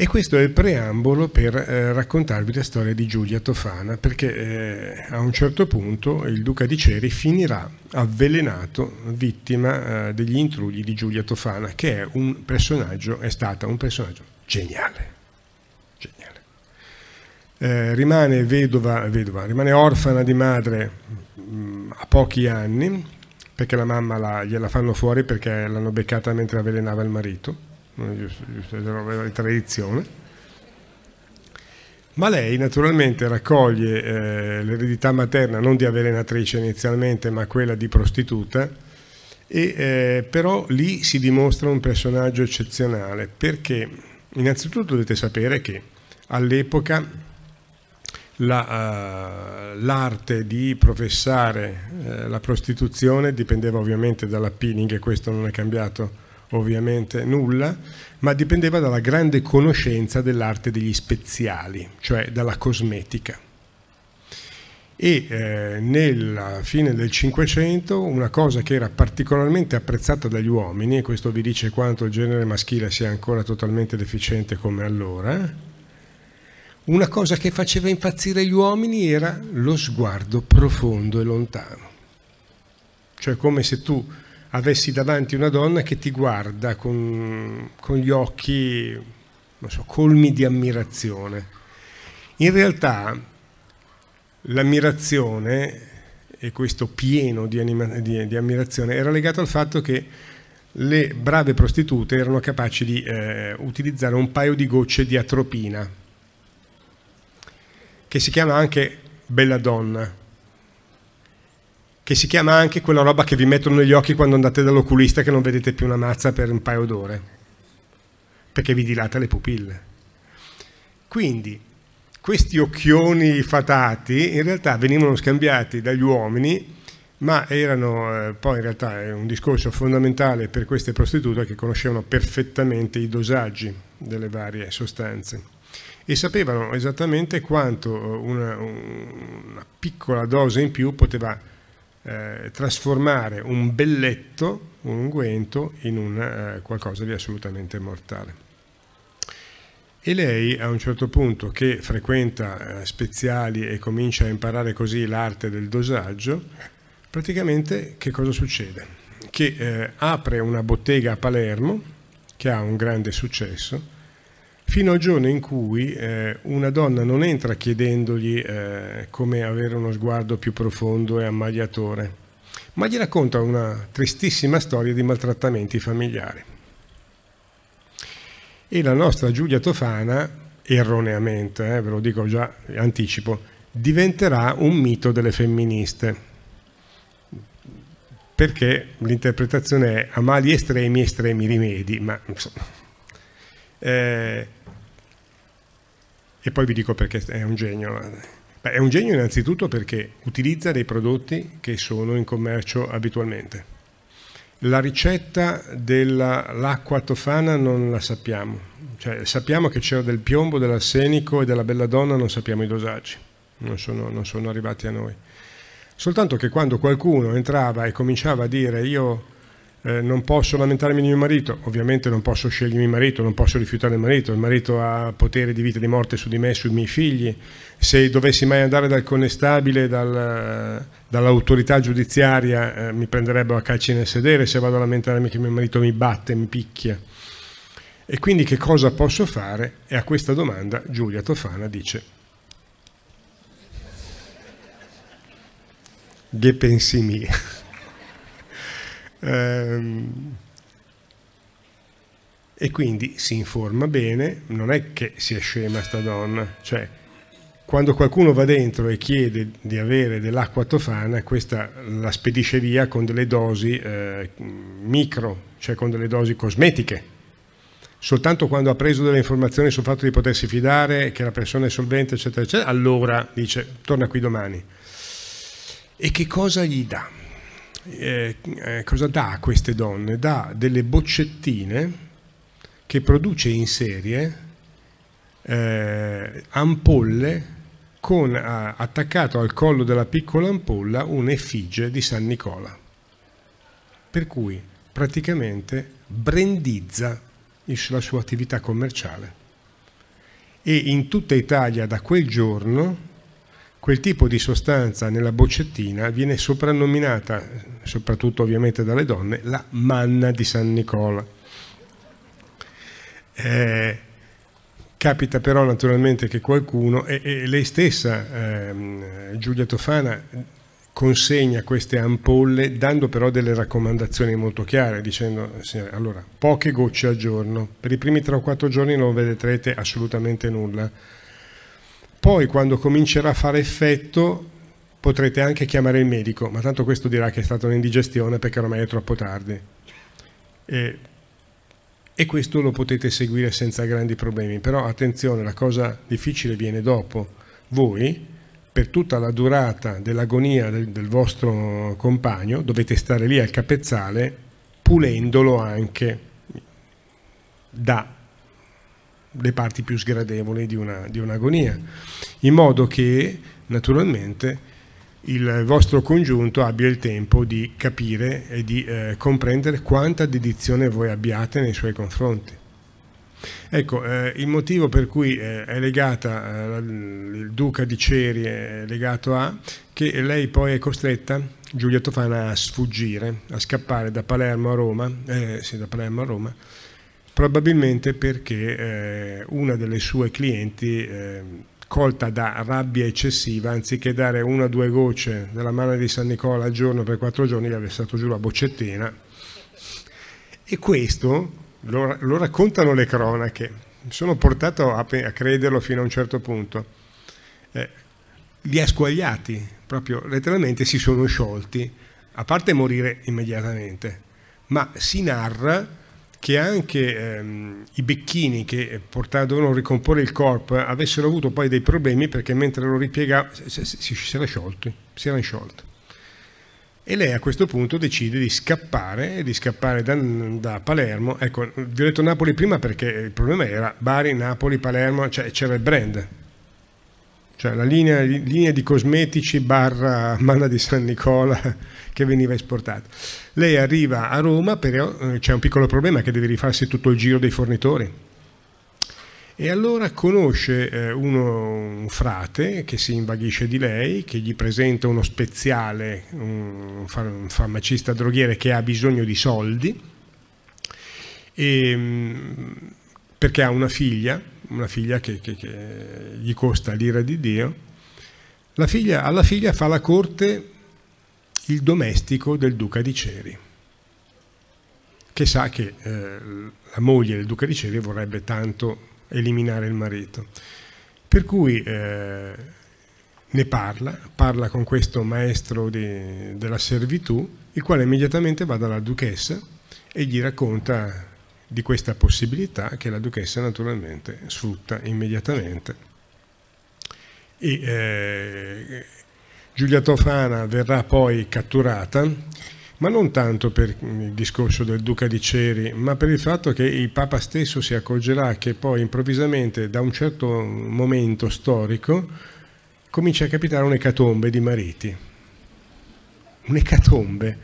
e questo è il preambolo per eh, raccontarvi la storia di Giulia Tofana, perché eh, a un certo punto il duca di Ceri finirà avvelenato, vittima eh, degli intrugli di Giulia Tofana, che è, un è stata un personaggio geniale. geniale. Eh, rimane vedova, vedova, rimane orfana di madre mh, mm, a pochi anni, perché la mamma la, gliela fanno fuori perché l'hanno beccata mentre avvelenava il marito giusto, giusto, non aveva in tradizione. Ma lei naturalmente raccoglie eh, l'eredità materna non di avvelenatrice inizialmente, ma quella di prostituta, e, eh, però lì si dimostra un personaggio eccezionale, perché innanzitutto dovete sapere che all'epoca eh, l'arte la, uh, di professare uh, la prostituzione dipendeva ovviamente dalla Pinning e questo non è cambiato ovviamente nulla, ma dipendeva dalla grande conoscenza dell'arte degli speziali, cioè dalla cosmetica. E eh, nella fine del Cinquecento una cosa che era particolarmente apprezzata dagli uomini, e questo vi dice quanto il genere maschile sia ancora totalmente deficiente come allora, una cosa che faceva impazzire gli uomini era lo sguardo profondo e lontano. Cioè come se tu avessi davanti una donna che ti guarda con, con gli occhi, so, colmi di ammirazione. In realtà l'ammirazione, e questo pieno di, anima, di, di, ammirazione, era legato al fatto che le brave prostitute erano capaci di eh, utilizzare un paio di gocce di atropina, che si chiama anche bella donna che si chiama anche quella roba che vi mettono negli occhi quando andate dall'oculista che non vedete più una mazza per un paio d'ore, perché vi dilata le pupille. Quindi questi occhioni fatati in realtà venivano scambiati dagli uomini, ma erano eh, poi in realtà un discorso fondamentale per queste prostitute che conoscevano perfettamente i dosaggi delle varie sostanze e sapevano esattamente quanto eh, una, una piccola dose in più poteva eh, trasformare un belletto, un unguento, in un, eh, qualcosa di assolutamente mortale. E lei a un certo punto che frequenta eh, speziali e comincia a imparare così l'arte del dosaggio, praticamente che cosa succede? Che eh, apre una bottega a Palermo, che ha un grande successo, fino al giorno in cui eh, una donna non entra chiedendogli eh, come avere uno sguardo più profondo e ammagliatore, ma gli racconta una tristissima storia di maltrattamenti familiari. E la nostra Giulia Tofana, erroneamente, eh, ve lo dico già, anticipo, diventerà un mito delle femministe perché l'interpretazione è a mali estremi estremi rimedi, ma insomma, eh, e poi vi dico perché è un genio. Beh, è un genio innanzitutto perché utilizza dei prodotti che sono in commercio abitualmente. La ricetta dell'acqua tofana non la sappiamo, cioè, sappiamo che c'era del piombo, dell'arsenico e della belladonna, non sappiamo i dosaggi, non sono, non sono arrivati a noi. Soltanto che quando qualcuno entrava e cominciava a dire io eh, non posso lamentarmi di mio marito, ovviamente non posso scegliere mio marito, non posso rifiutare il marito, il marito ha potere di vita e di morte su di me, sui miei figli, se dovessi mai andare dal connestabile, dal, dall'autorità giudiziaria eh, mi prenderebbero a calci nel sedere se vado a lamentarmi che mio marito mi batte, mi picchia. E quindi che cosa posso fare? E a questa domanda Giulia Tofana dice Che pensi mia? Ehm, e quindi si informa bene, non è che sia scema sta donna, cioè quando qualcuno va dentro e chiede di avere dell'acqua tofana, questa la spedisce via con delle dosi eh, micro, cioè con delle dosi cosmetiche. Soltanto quando ha preso delle informazioni sul fatto di potersi fidare, che la persona è solvente, eccetera, eccetera, allora dice torna qui domani. E che cosa gli dà? Eh, eh, cosa dà a queste donne? Dà delle boccettine che produce in serie eh, ampolle con a, eh, attaccato al collo della piccola ampolla un'effigie di San Nicola. Per cui praticamente brandizza la sua attività commerciale. E in tutta Italia da quel giorno quel tipo di sostanza nella boccettina viene soprannominata, soprattutto ovviamente dalle donne, la manna di San Nicola. Eh, capita però naturalmente che qualcuno, e, e lei stessa, eh, Giulia Tofana, consegna queste ampolle dando però delle raccomandazioni molto chiare, dicendo allora poche gocce al giorno, per i primi 3 o 4 giorni non vedrete assolutamente nulla, poi quando comincerà a fare effetto potrete anche chiamare il medico, ma tanto questo dirà che è stata un'indigestione perché ormai è troppo tardi. E, e questo lo potete seguire senza grandi problemi, però attenzione, la cosa difficile viene dopo. Voi, per tutta la durata dell'agonia del, del vostro compagno, dovete stare lì al capezzale pulendolo anche da le parti più sgradevoli di, una, di un'agonia, in modo che naturalmente il vostro congiunto abbia il tempo di capire e di eh, comprendere quanta dedizione voi abbiate nei suoi confronti. Ecco, eh, il motivo per cui eh, è legata, eh, il duca di Ceri è legato a, che lei poi è costretta, Giulia Tofana, a sfuggire, a scappare da Palermo a Roma, eh, sì, da Palermo a Roma probabilmente perché eh, una delle sue clienti eh, colta da rabbia eccessiva, anziché dare una o due gocce della mano di San Nicola al giorno per quattro giorni, gli aveva stato giù la boccettina. E questo lo, lo raccontano le cronache. Mi sono portato a, a, crederlo fino a un certo punto. Eh, li ha squagliati, proprio letteralmente si sono sciolti, a parte morire immediatamente. Ma si narra che anche ehm, i becchini che portavano a ricomporre il corpo eh, avessero avuto poi dei problemi perché mentre lo ripiegavano si, si, si, era sciolto, si erano sciolti. E lei a questo punto decide di scappare, di scappare da, da Palermo. Ecco, vi ho detto Napoli prima perché il problema era Bari, Napoli, Palermo, cioè c'era il brand, cioè la linea, linea, di cosmetici barra manna di San Nicola che veniva esportata. Lei arriva a Roma, però eh, c'è un piccolo problema che deve rifarsi tutto il giro dei fornitori. E allora conosce eh, uno, un frate che si invaghisce di lei, che gli presenta uno speziale, un, farmacista droghiere che ha bisogno di soldi, e, ehm, perché ha una figlia una figlia che, che, che gli costa l'ira di Dio, figlia, alla figlia fa la corte il domestico del duca di Ceri, che sa che eh, la moglie del duca di Ceri vorrebbe tanto eliminare il marito. Per cui eh, ne parla, parla con questo maestro di, della servitù, il quale immediatamente va dalla duchessa e gli racconta di questa possibilità che la duchessa naturalmente sfrutta immediatamente. E, eh, Giulia Tofana verrà poi catturata, ma non tanto per il discorso del duca di Ceri, ma per il fatto che il papa stesso si accorgerà che poi improvvisamente da un certo momento storico comincia a capitare un'ecatombe di mariti. Un'ecatombe.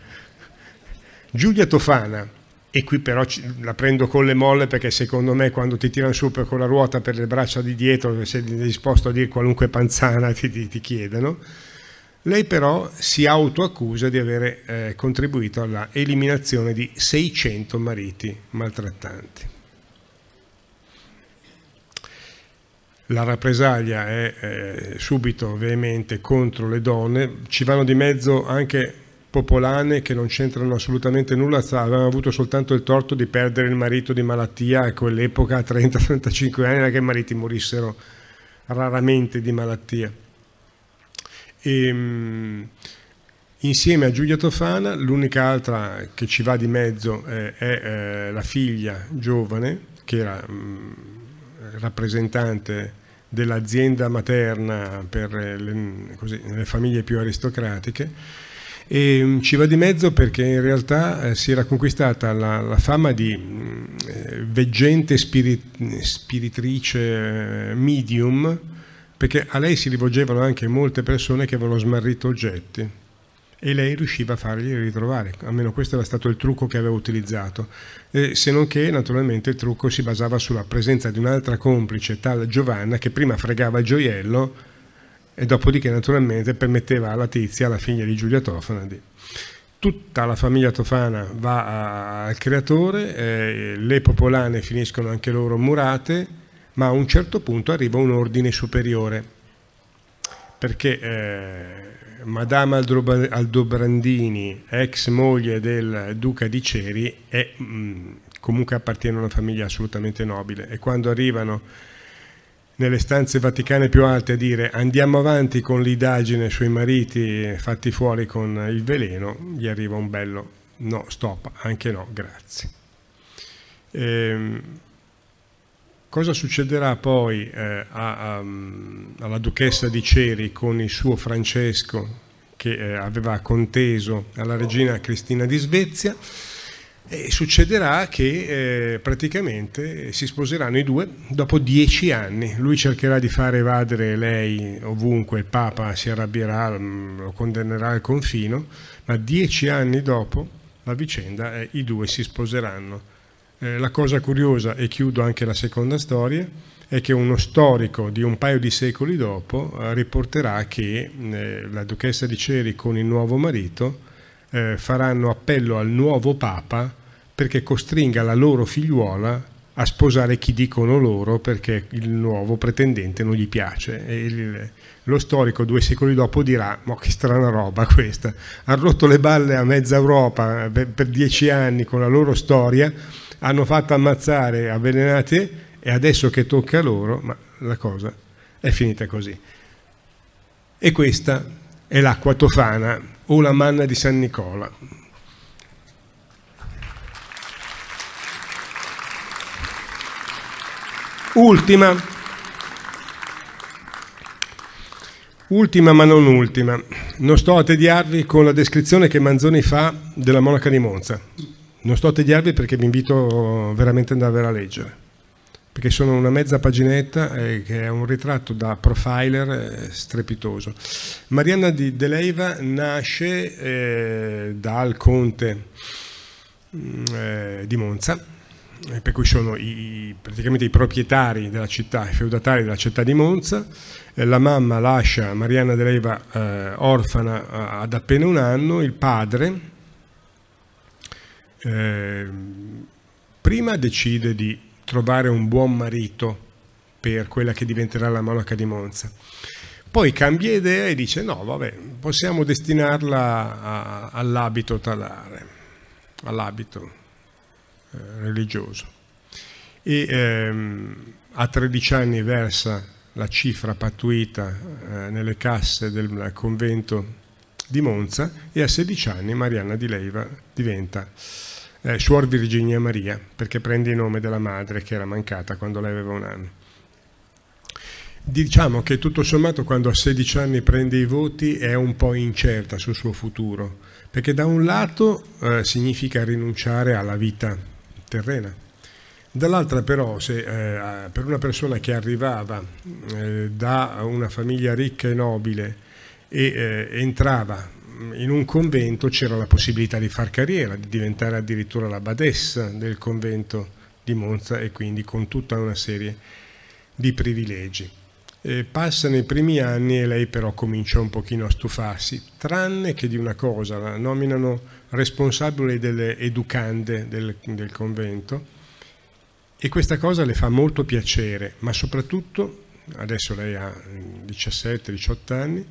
Giulia Tofana, e qui però la prendo con le molle perché secondo me quando ti tirano su per con la ruota per le braccia di dietro, sei disposto a dire qualunque panzana ti, ti, ti chiedano, lei però si autoaccusa di avere eh, contribuito alla eliminazione di 600 mariti maltrattanti. La rappresaglia è eh, subito veemente contro le donne, ci vanno di mezzo anche popolane che non c'entrano assolutamente nulla, avevano avuto soltanto il torto di perdere il marito di malattia ecco, a quell'epoca, a 30-35 anni, era che i mariti morissero raramente di malattia. E, ehm, insieme a Giulia Tofana, l'unica altra che ci va di mezzo eh, è eh, la figlia giovane, che era mh, mm, rappresentante dell'azienda materna per le, così, le famiglie più aristocratiche, e ehm, ci va di mezzo perché in realtà eh, si era conquistata la, la fama di mm, eh, veggente spirit, spiritrice eh, medium, perché a lei si rivolgevano anche molte persone che avevano smarrito oggetti e lei riusciva a farli ritrovare, almeno questo era stato il trucco che aveva utilizzato, eh, se non che naturalmente il trucco si basava sulla presenza di un'altra complice, tal Giovanna, che prima fregava il gioiello e dopodiché naturalmente permetteva alla tizia, alla figlia di Giulia Tofana, di... tutta la famiglia Tofana va a... al creatore, eh, le popolane finiscono anche loro murate, ma a un certo punto arriva un ordine superiore, perché eh, Madame Aldobrandini, ex moglie del duca di Ceri, è, mh, mm, comunque appartiene a una famiglia assolutamente nobile e quando arrivano nelle stanze vaticane più alte a dire andiamo avanti con l'indagine sui mariti fatti fuori con il veleno, gli arriva un bello no, stop, anche no, grazie. Ehm, cosa succederà poi eh, a, a, alla duchessa di Ceri con il suo Francesco che eh, aveva conteso alla regina Cristina di Svezia? E succederà che eh, praticamente si sposeranno i due dopo dieci anni. Lui cercherà di far evadere lei ovunque, il Papa si arrabbierà, mm, lo condannerà al confino, ma dieci anni dopo la vicenda è eh, i due si sposeranno. Eh, la cosa curiosa, e chiudo anche la seconda storia, è che uno storico di un paio di secoli dopo eh, riporterà che mm, eh, la duchessa di Ceri con il nuovo marito eh, faranno appello al nuovo Papa perché costringa la loro figliuola a sposare chi dicono loro perché il nuovo pretendente non gli piace. E il, lo storico due secoli dopo dirà, ma che strana roba questa, ha rotto le balle a mezza Europa eh, per, per dieci anni con la loro storia, hanno fatto ammazzare, avvelenate e adesso che tocca a loro, ma la cosa è finita così. E questa è l'acqua tofana o la manna di San Nicola. Ultima, ultima ma non ultima, non sto a tediarvi con la descrizione che Manzoni fa della monaca di Monza, non sto a tediarvi perché vi invito veramente ad andare a leggere perché sono una mezza paginetta eh, che è un ritratto da profiler eh, strepitoso. Marianna di De Leiva nasce eh, dal conte mm, eh, di Monza, eh, per cui sono i, praticamente i proprietari della città, i feudatari della città di Monza. Eh, la mamma lascia Marianna De Leiva orfana ad appena un anno, il padre prima decide di trovare un buon marito per quella che diventerà la monaca di Monza. Poi cambia idea e dice no, vabbè, possiamo destinarla all'abito talare, all'abito eh, religioso. E ehm, a 13 anni versa la cifra pattuita eh, nelle casse del convento di Monza e a 16 anni Marianna di Leiva diventa eh, Suor Virginia Maria, perché prende il nome della madre che era mancata quando lei aveva un anno. Diciamo che tutto sommato quando a 16 anni prende i voti è un po' incerta sul suo futuro, perché da un lato eh, significa rinunciare alla vita terrena, Dall'altra però, se, eh, per una persona che arrivava eh, da una famiglia ricca e nobile e eh, entrava Mm, in un convento c'era la possibilità di far carriera, di diventare addirittura la badessa del convento di Monza e quindi con tutta una serie di privilegi. E passano i primi anni e lei però comincia un pochino a stufarsi, tranne che di una cosa, la nominano responsabile delle educande del, del convento e questa cosa le fa molto piacere, ma soprattutto, adesso lei ha 17-18 anni,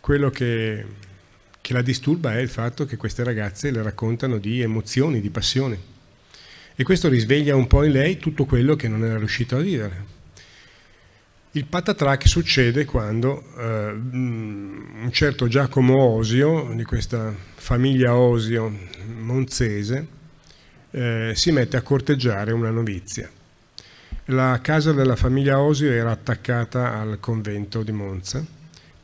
quello che che la disturba è il fatto che queste ragazze le raccontano di emozioni, di passioni. E questo risveglia un po' in lei tutto quello che non era riuscito a vivere. Il patatrac succede quando eh, un certo Giacomo Osio, di questa famiglia Osio monzese, eh, si mette a corteggiare una novizia. La casa della famiglia Osio era attaccata al convento di Monza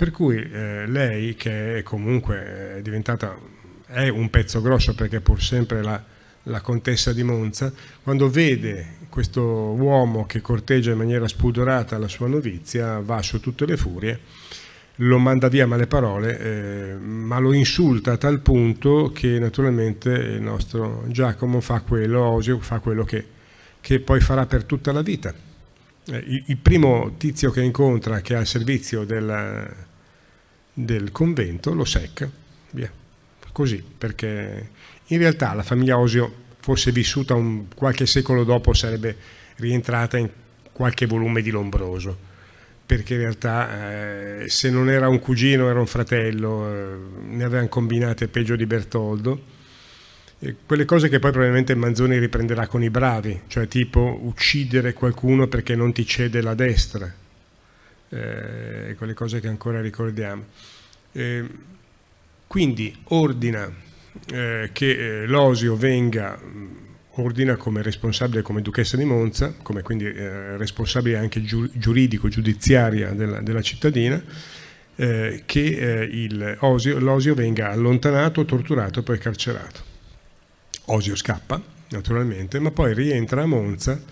per cui eh, lei, che è comunque eh, diventata, è un pezzo grosso perché è pur sempre la, la contessa di Monza, quando vede questo uomo che corteggia in maniera spudorata la sua novizia, va su tutte le furie, lo manda via male parole, eh, ma lo insulta a tal punto che naturalmente il nostro Giacomo fa quello, Osio fa quello che, che poi farà per tutta la vita. Eh, il, il primo tizio che incontra, che è al servizio della, del convento, lo secca, via. Così, perché in realtà la famiglia Osio fosse vissuta un, qualche secolo dopo sarebbe rientrata in qualche volume di Lombroso perché in realtà eh, se non era un cugino era un fratello, eh, ne avevano combinate peggio di Bertoldo. E quelle cose che poi probabilmente Manzoni riprenderà con i bravi, cioè tipo uccidere qualcuno perché non ti cede la destra, eh, quelle cose che ancora ricordiamo. Eh, quindi ordina eh, che eh, Losio venga, mm, ordina come responsabile, come duchessa di Monza, come quindi eh, responsabile anche giuridico, giudiziaria della, della cittadina, eh, che il, Osio, l'Osio venga allontanato, torturato e poi carcerato. Osio scappa, naturalmente, ma poi rientra a Monza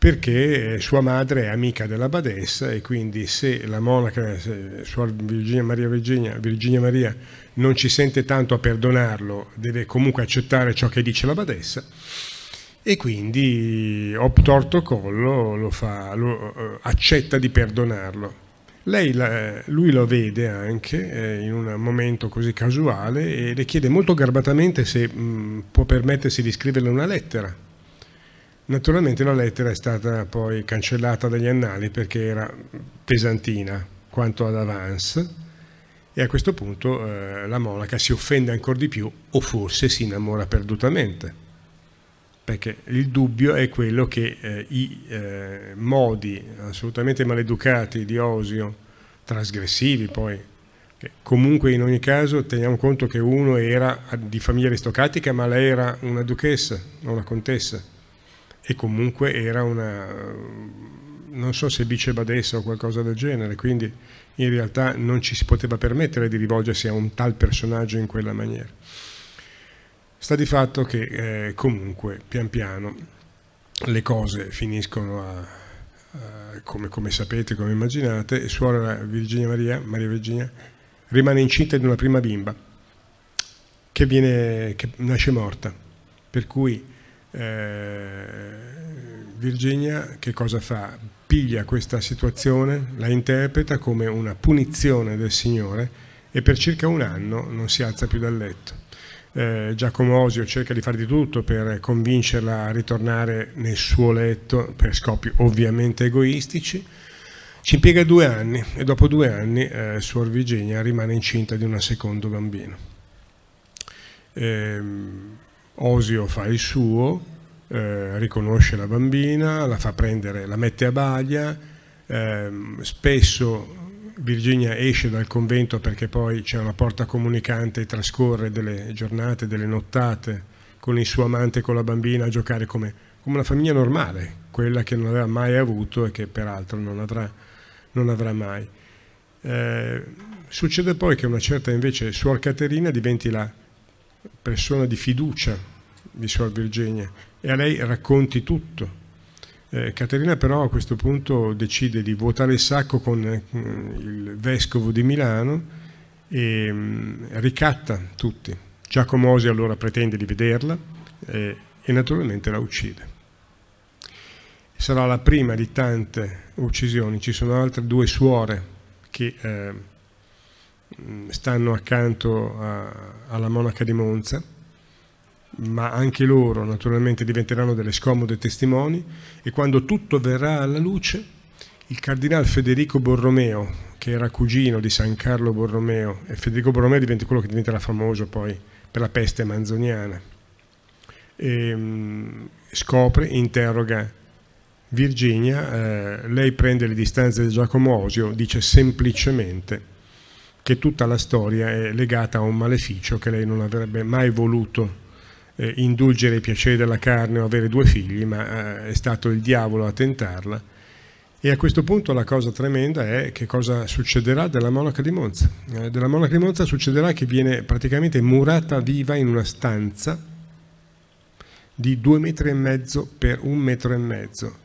perché sua madre è amica della badessa e quindi se la monaca, se suor Virginia Maria, Virginia, Virginia Maria non ci sente tanto a perdonarlo, deve comunque accettare ciò che dice la badessa e quindi obtorto collo lo fa, lo, eh, accetta di perdonarlo. Lei, lui lo vede anche eh, in un momento così casuale e le chiede molto garbatamente se mm, può permettersi di scriverle una lettera Naturalmente la lettera è stata poi cancellata dagli annali perché era pesantina quanto ad avance e a questo punto eh, la monaca si offende ancora di più o forse si innamora perdutamente perché il dubbio è quello che eh, i eh, modi assolutamente maleducati di Osio, trasgressivi poi, comunque in ogni caso teniamo conto che uno era di famiglia aristocratica ma lei era una duchessa, una contessa, e comunque era una, non so se badessa o qualcosa del genere, quindi in realtà non ci si poteva permettere di rivolgersi a un tal personaggio in quella maniera. Sta di fatto che eh, comunque pian piano le cose finiscono a, a come, come, sapete, come immaginate, e suora Virginia Maria, Maria Virginia, rimane incinta di una prima bimba che, viene, che nasce morta, per cui eh, Virginia che cosa fa? Piglia questa situazione, la interpreta come una punizione del Signore e per circa un anno non si alza più dal letto. Eh, Giacomo Osio cerca di fare di tutto per convincerla a ritornare nel suo letto per scopi ovviamente egoistici. Ci impiega due anni e dopo due anni eh, Suor Virginia rimane incinta di un secondo bambino. Ehm, Osio fa il suo, eh, riconosce la bambina, la fa prendere, la mette a baglia, eh, spesso Virginia esce dal convento perché poi c'è una porta comunicante e trascorre delle giornate, delle nottate con il suo amante e con la bambina a giocare come, come, una famiglia normale, quella che non aveva mai avuto e che peraltro non avrà, non avrà mai. Eh, succede poi che una certa invece Suor Caterina diventi la persona di fiducia di Suor Virginia e a lei racconti tutto. Eh, Caterina però a questo punto decide di vuotare il sacco con eh, il vescovo di Milano e mh, mm, ricatta tutti. Giacomo Osi allora pretende di vederla eh, e naturalmente la uccide. Sarà la prima di tante uccisioni, ci sono altre due suore che eh, mm, stanno accanto a, alla monaca di Monza ma anche loro naturalmente diventeranno delle scomode testimoni e quando tutto verrà alla luce, il cardinale Federico Borromeo, che era cugino di San Carlo Borromeo, e Federico Borromeo diventa quello che diventerà famoso poi per la peste manzoniana, e, ehm, scopre interroga Virginia, eh, lei prende le distanze di Giacomo Osio, dice semplicemente che tutta la storia è legata a un maleficio che lei non avrebbe mai voluto eh, indulgere i piaceri della carne o avere due figli, ma eh, è stato il diavolo a tentarla. E a questo punto la cosa tremenda è che cosa succederà della monaca di Monza. Eh, della monaca di Monza succederà che viene praticamente murata viva in una stanza di due metri e mezzo per un metro e mezzo,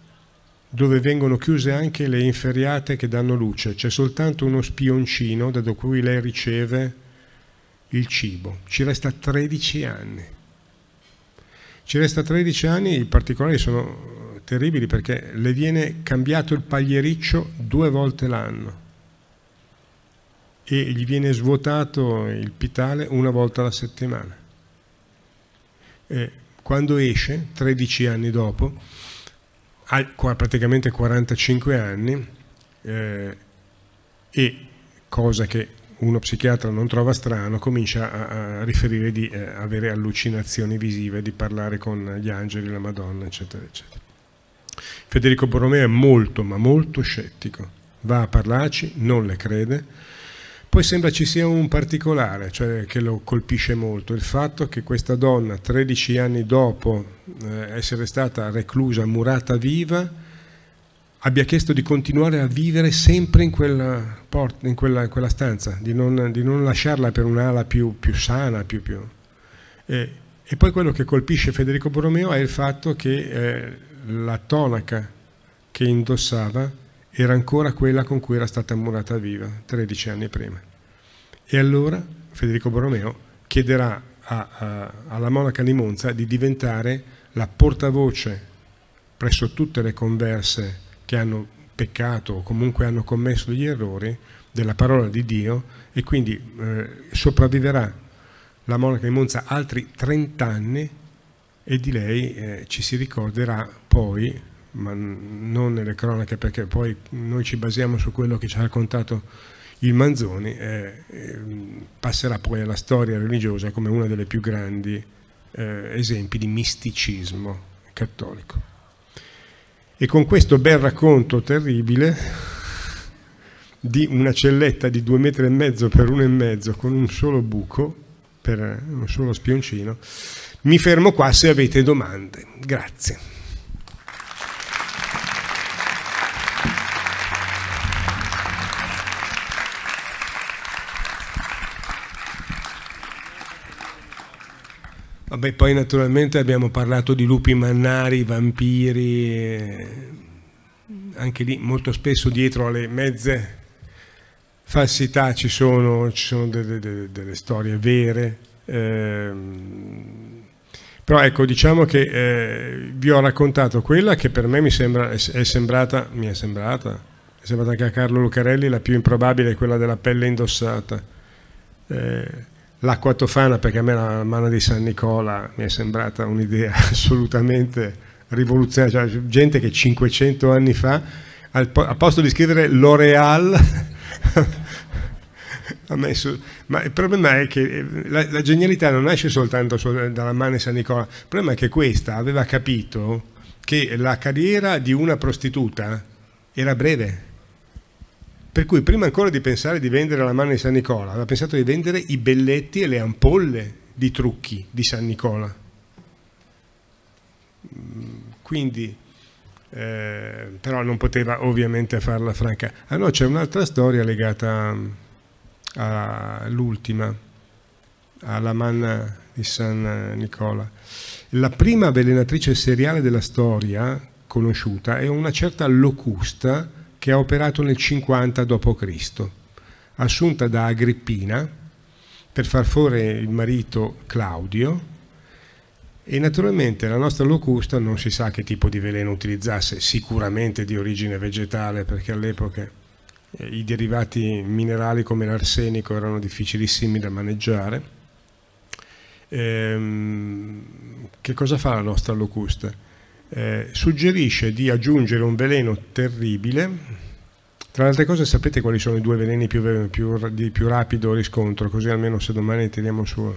dove vengono chiuse anche le inferriate che danno luce. C'è soltanto uno spioncino da cui lei riceve il cibo. Ci resta 13 anni. Ci resta 13 anni, i particolari sono eh, terribili perché le viene cambiato il pagliericcio due volte l'anno e gli viene svuotato il pitale una volta alla settimana. E quando esce, 13 anni dopo, ha praticamente 45 anni eh, e cosa che uno psichiatra non trova strano comincia a, a riferire di eh, avere allucinazioni visive, di parlare con gli angeli, la Madonna, eccetera, eccetera. Federico Borromeo è molto, ma molto scettico, va a parlarci, non le crede, poi sembra ci sia un particolare cioè, che lo colpisce molto, il fatto che questa donna 13 anni dopo eh, essere stata reclusa, murata viva, abbia chiesto di continuare a vivere sempre in quella, porta, in quella, in quella stanza, di non, di non, lasciarla per un'ala più, più sana. Più, più. E, e, poi quello che colpisce Federico Borromeo è il fatto che eh, la tonaca che indossava era ancora quella con cui era stata ammurata viva 13 anni prima. E allora Federico Borromeo chiederà a, a, alla monaca di Monza di diventare la portavoce presso tutte le converse che hanno peccato o comunque hanno commesso degli errori della parola di Dio e quindi eh, sopravviverà la monaca di Monza altri 30 anni e di lei eh, ci si ricorderà poi, ma non nelle cronache perché poi noi ci basiamo su quello che ci ha raccontato il Manzoni, eh, eh passerà poi alla storia religiosa come uno dei più grandi eh, esempi di misticismo cattolico. E con questo bel racconto terribile di una celletta di due metri e mezzo per uno e mezzo con un solo buco, per un solo spioncino, mi fermo qua se avete domande. Grazie. Vabbè, poi naturalmente abbiamo parlato di lupi mannari, vampiri, eh, anche lì molto spesso dietro alle mezze falsità ci sono, ci sono delle, delle, delle storie vere. Eh, però ecco, diciamo che eh, vi ho raccontato quella che per me mi sembra, è sembrata, mi è sembrata, è sembrata anche a Carlo Lucarelli la più improbabile, quella della pelle indossata. Eh, l'acqua tofana, perché a me la mano di San Nicola mi è sembrata un'idea assolutamente rivoluzionaria, cioè, gente che 500 anni fa, al, po a posto di scrivere L'Oreal, Messo, ma il problema è che eh, la, la genialità non nasce soltanto dalla mano di San Nicola, il problema è che questa aveva capito che la carriera di una prostituta era breve per cui prima ancora di pensare di vendere la mano di San Nicola, aveva pensato di vendere i belletti e le ampolle di trucchi di San Nicola. Mm, quindi, eh, però non poteva ovviamente farla franca. Ah no, c'è un'altra storia legata mm, all'ultima, alla manna di San Nicola. La prima avvelenatrice seriale della storia conosciuta è una certa locusta che ha operato nel 50 d.C., assunta da Agrippina per far fuori il marito Claudio e naturalmente la nostra locusta non si sa che tipo di veleno utilizzasse, sicuramente di origine vegetale perché all'epoca eh, i derivati minerali come l'arsenico erano difficilissimi da maneggiare. Ehm, che cosa fa la nostra locusta? eh, suggerisce di aggiungere un veleno terribile. Tra le altre cose sapete quali sono i due veleni più, più, di più rapido riscontro, così almeno se domani teniamo su.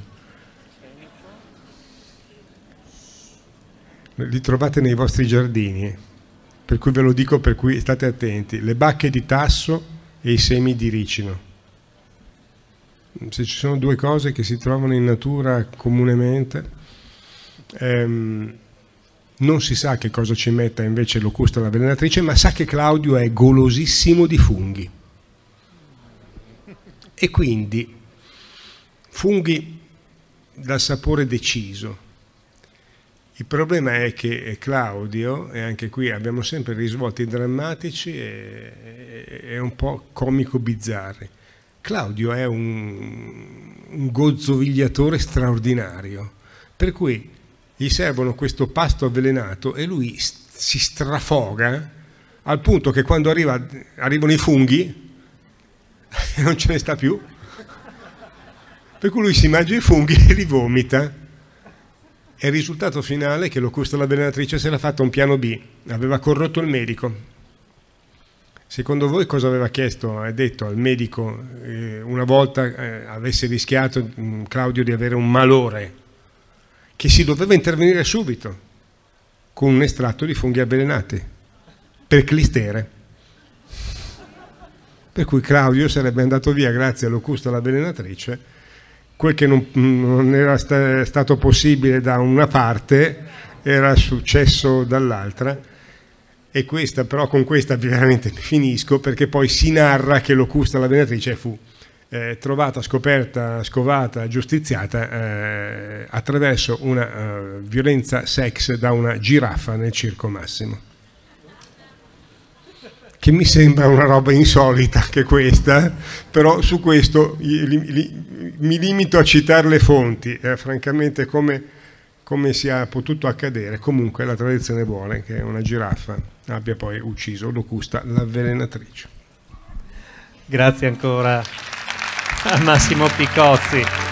Li trovate nei vostri giardini, per cui ve lo dico, per cui state attenti. Le bacche di tasso e i semi di ricino. Se ci sono due cose che si trovano in natura comunemente, ehm, non si sa che cosa ci metta invece locusta la venatrice, ma sa che Claudio è golosissimo di funghi. E quindi funghi dal sapore deciso. Il problema è che Claudio, e anche qui abbiamo sempre risvolti drammatici e, e un po' comico-bizzarri, Claudio è un, un gozzovigliatore straordinario, per cui gli servono questo pasto avvelenato e lui si strafoga al punto che quando arriva, arrivano i funghi non ce ne sta più. Per cui lui si mangia i funghi e li vomita. E il risultato finale è che lo costa l'avvelenatrice se l'ha fatta un piano B, aveva corrotto il medico. Secondo voi cosa aveva chiesto, ha detto al medico eh, una volta eh, avesse rischiato mh, mm, Claudio di avere un malore che si doveva intervenire subito con un estratto di funghi avvelenati per clistere. Per cui Claudio sarebbe andato via grazie all'Ocusta l'avvelenatrice, quel che non, non era sta, stato possibile da una parte era successo dall'altra e questa però con questa veramente finisco perché poi si narra che l'Ocusta l'avvelenatrice fu eh, trovata, scoperta, scovata, giustiziata eh, attraverso una uh, violenza sex da una giraffa nel circo massimo. Che mi sembra una roba insolita anche questa, però su questo li, li, mi limito a citare le fonti, eh, francamente come, come sia potuto accadere, comunque la tradizione vuole che una giraffa abbia poi ucciso Locusta l'avvelenatrice. Grazie ancora a Massimo Picozzi.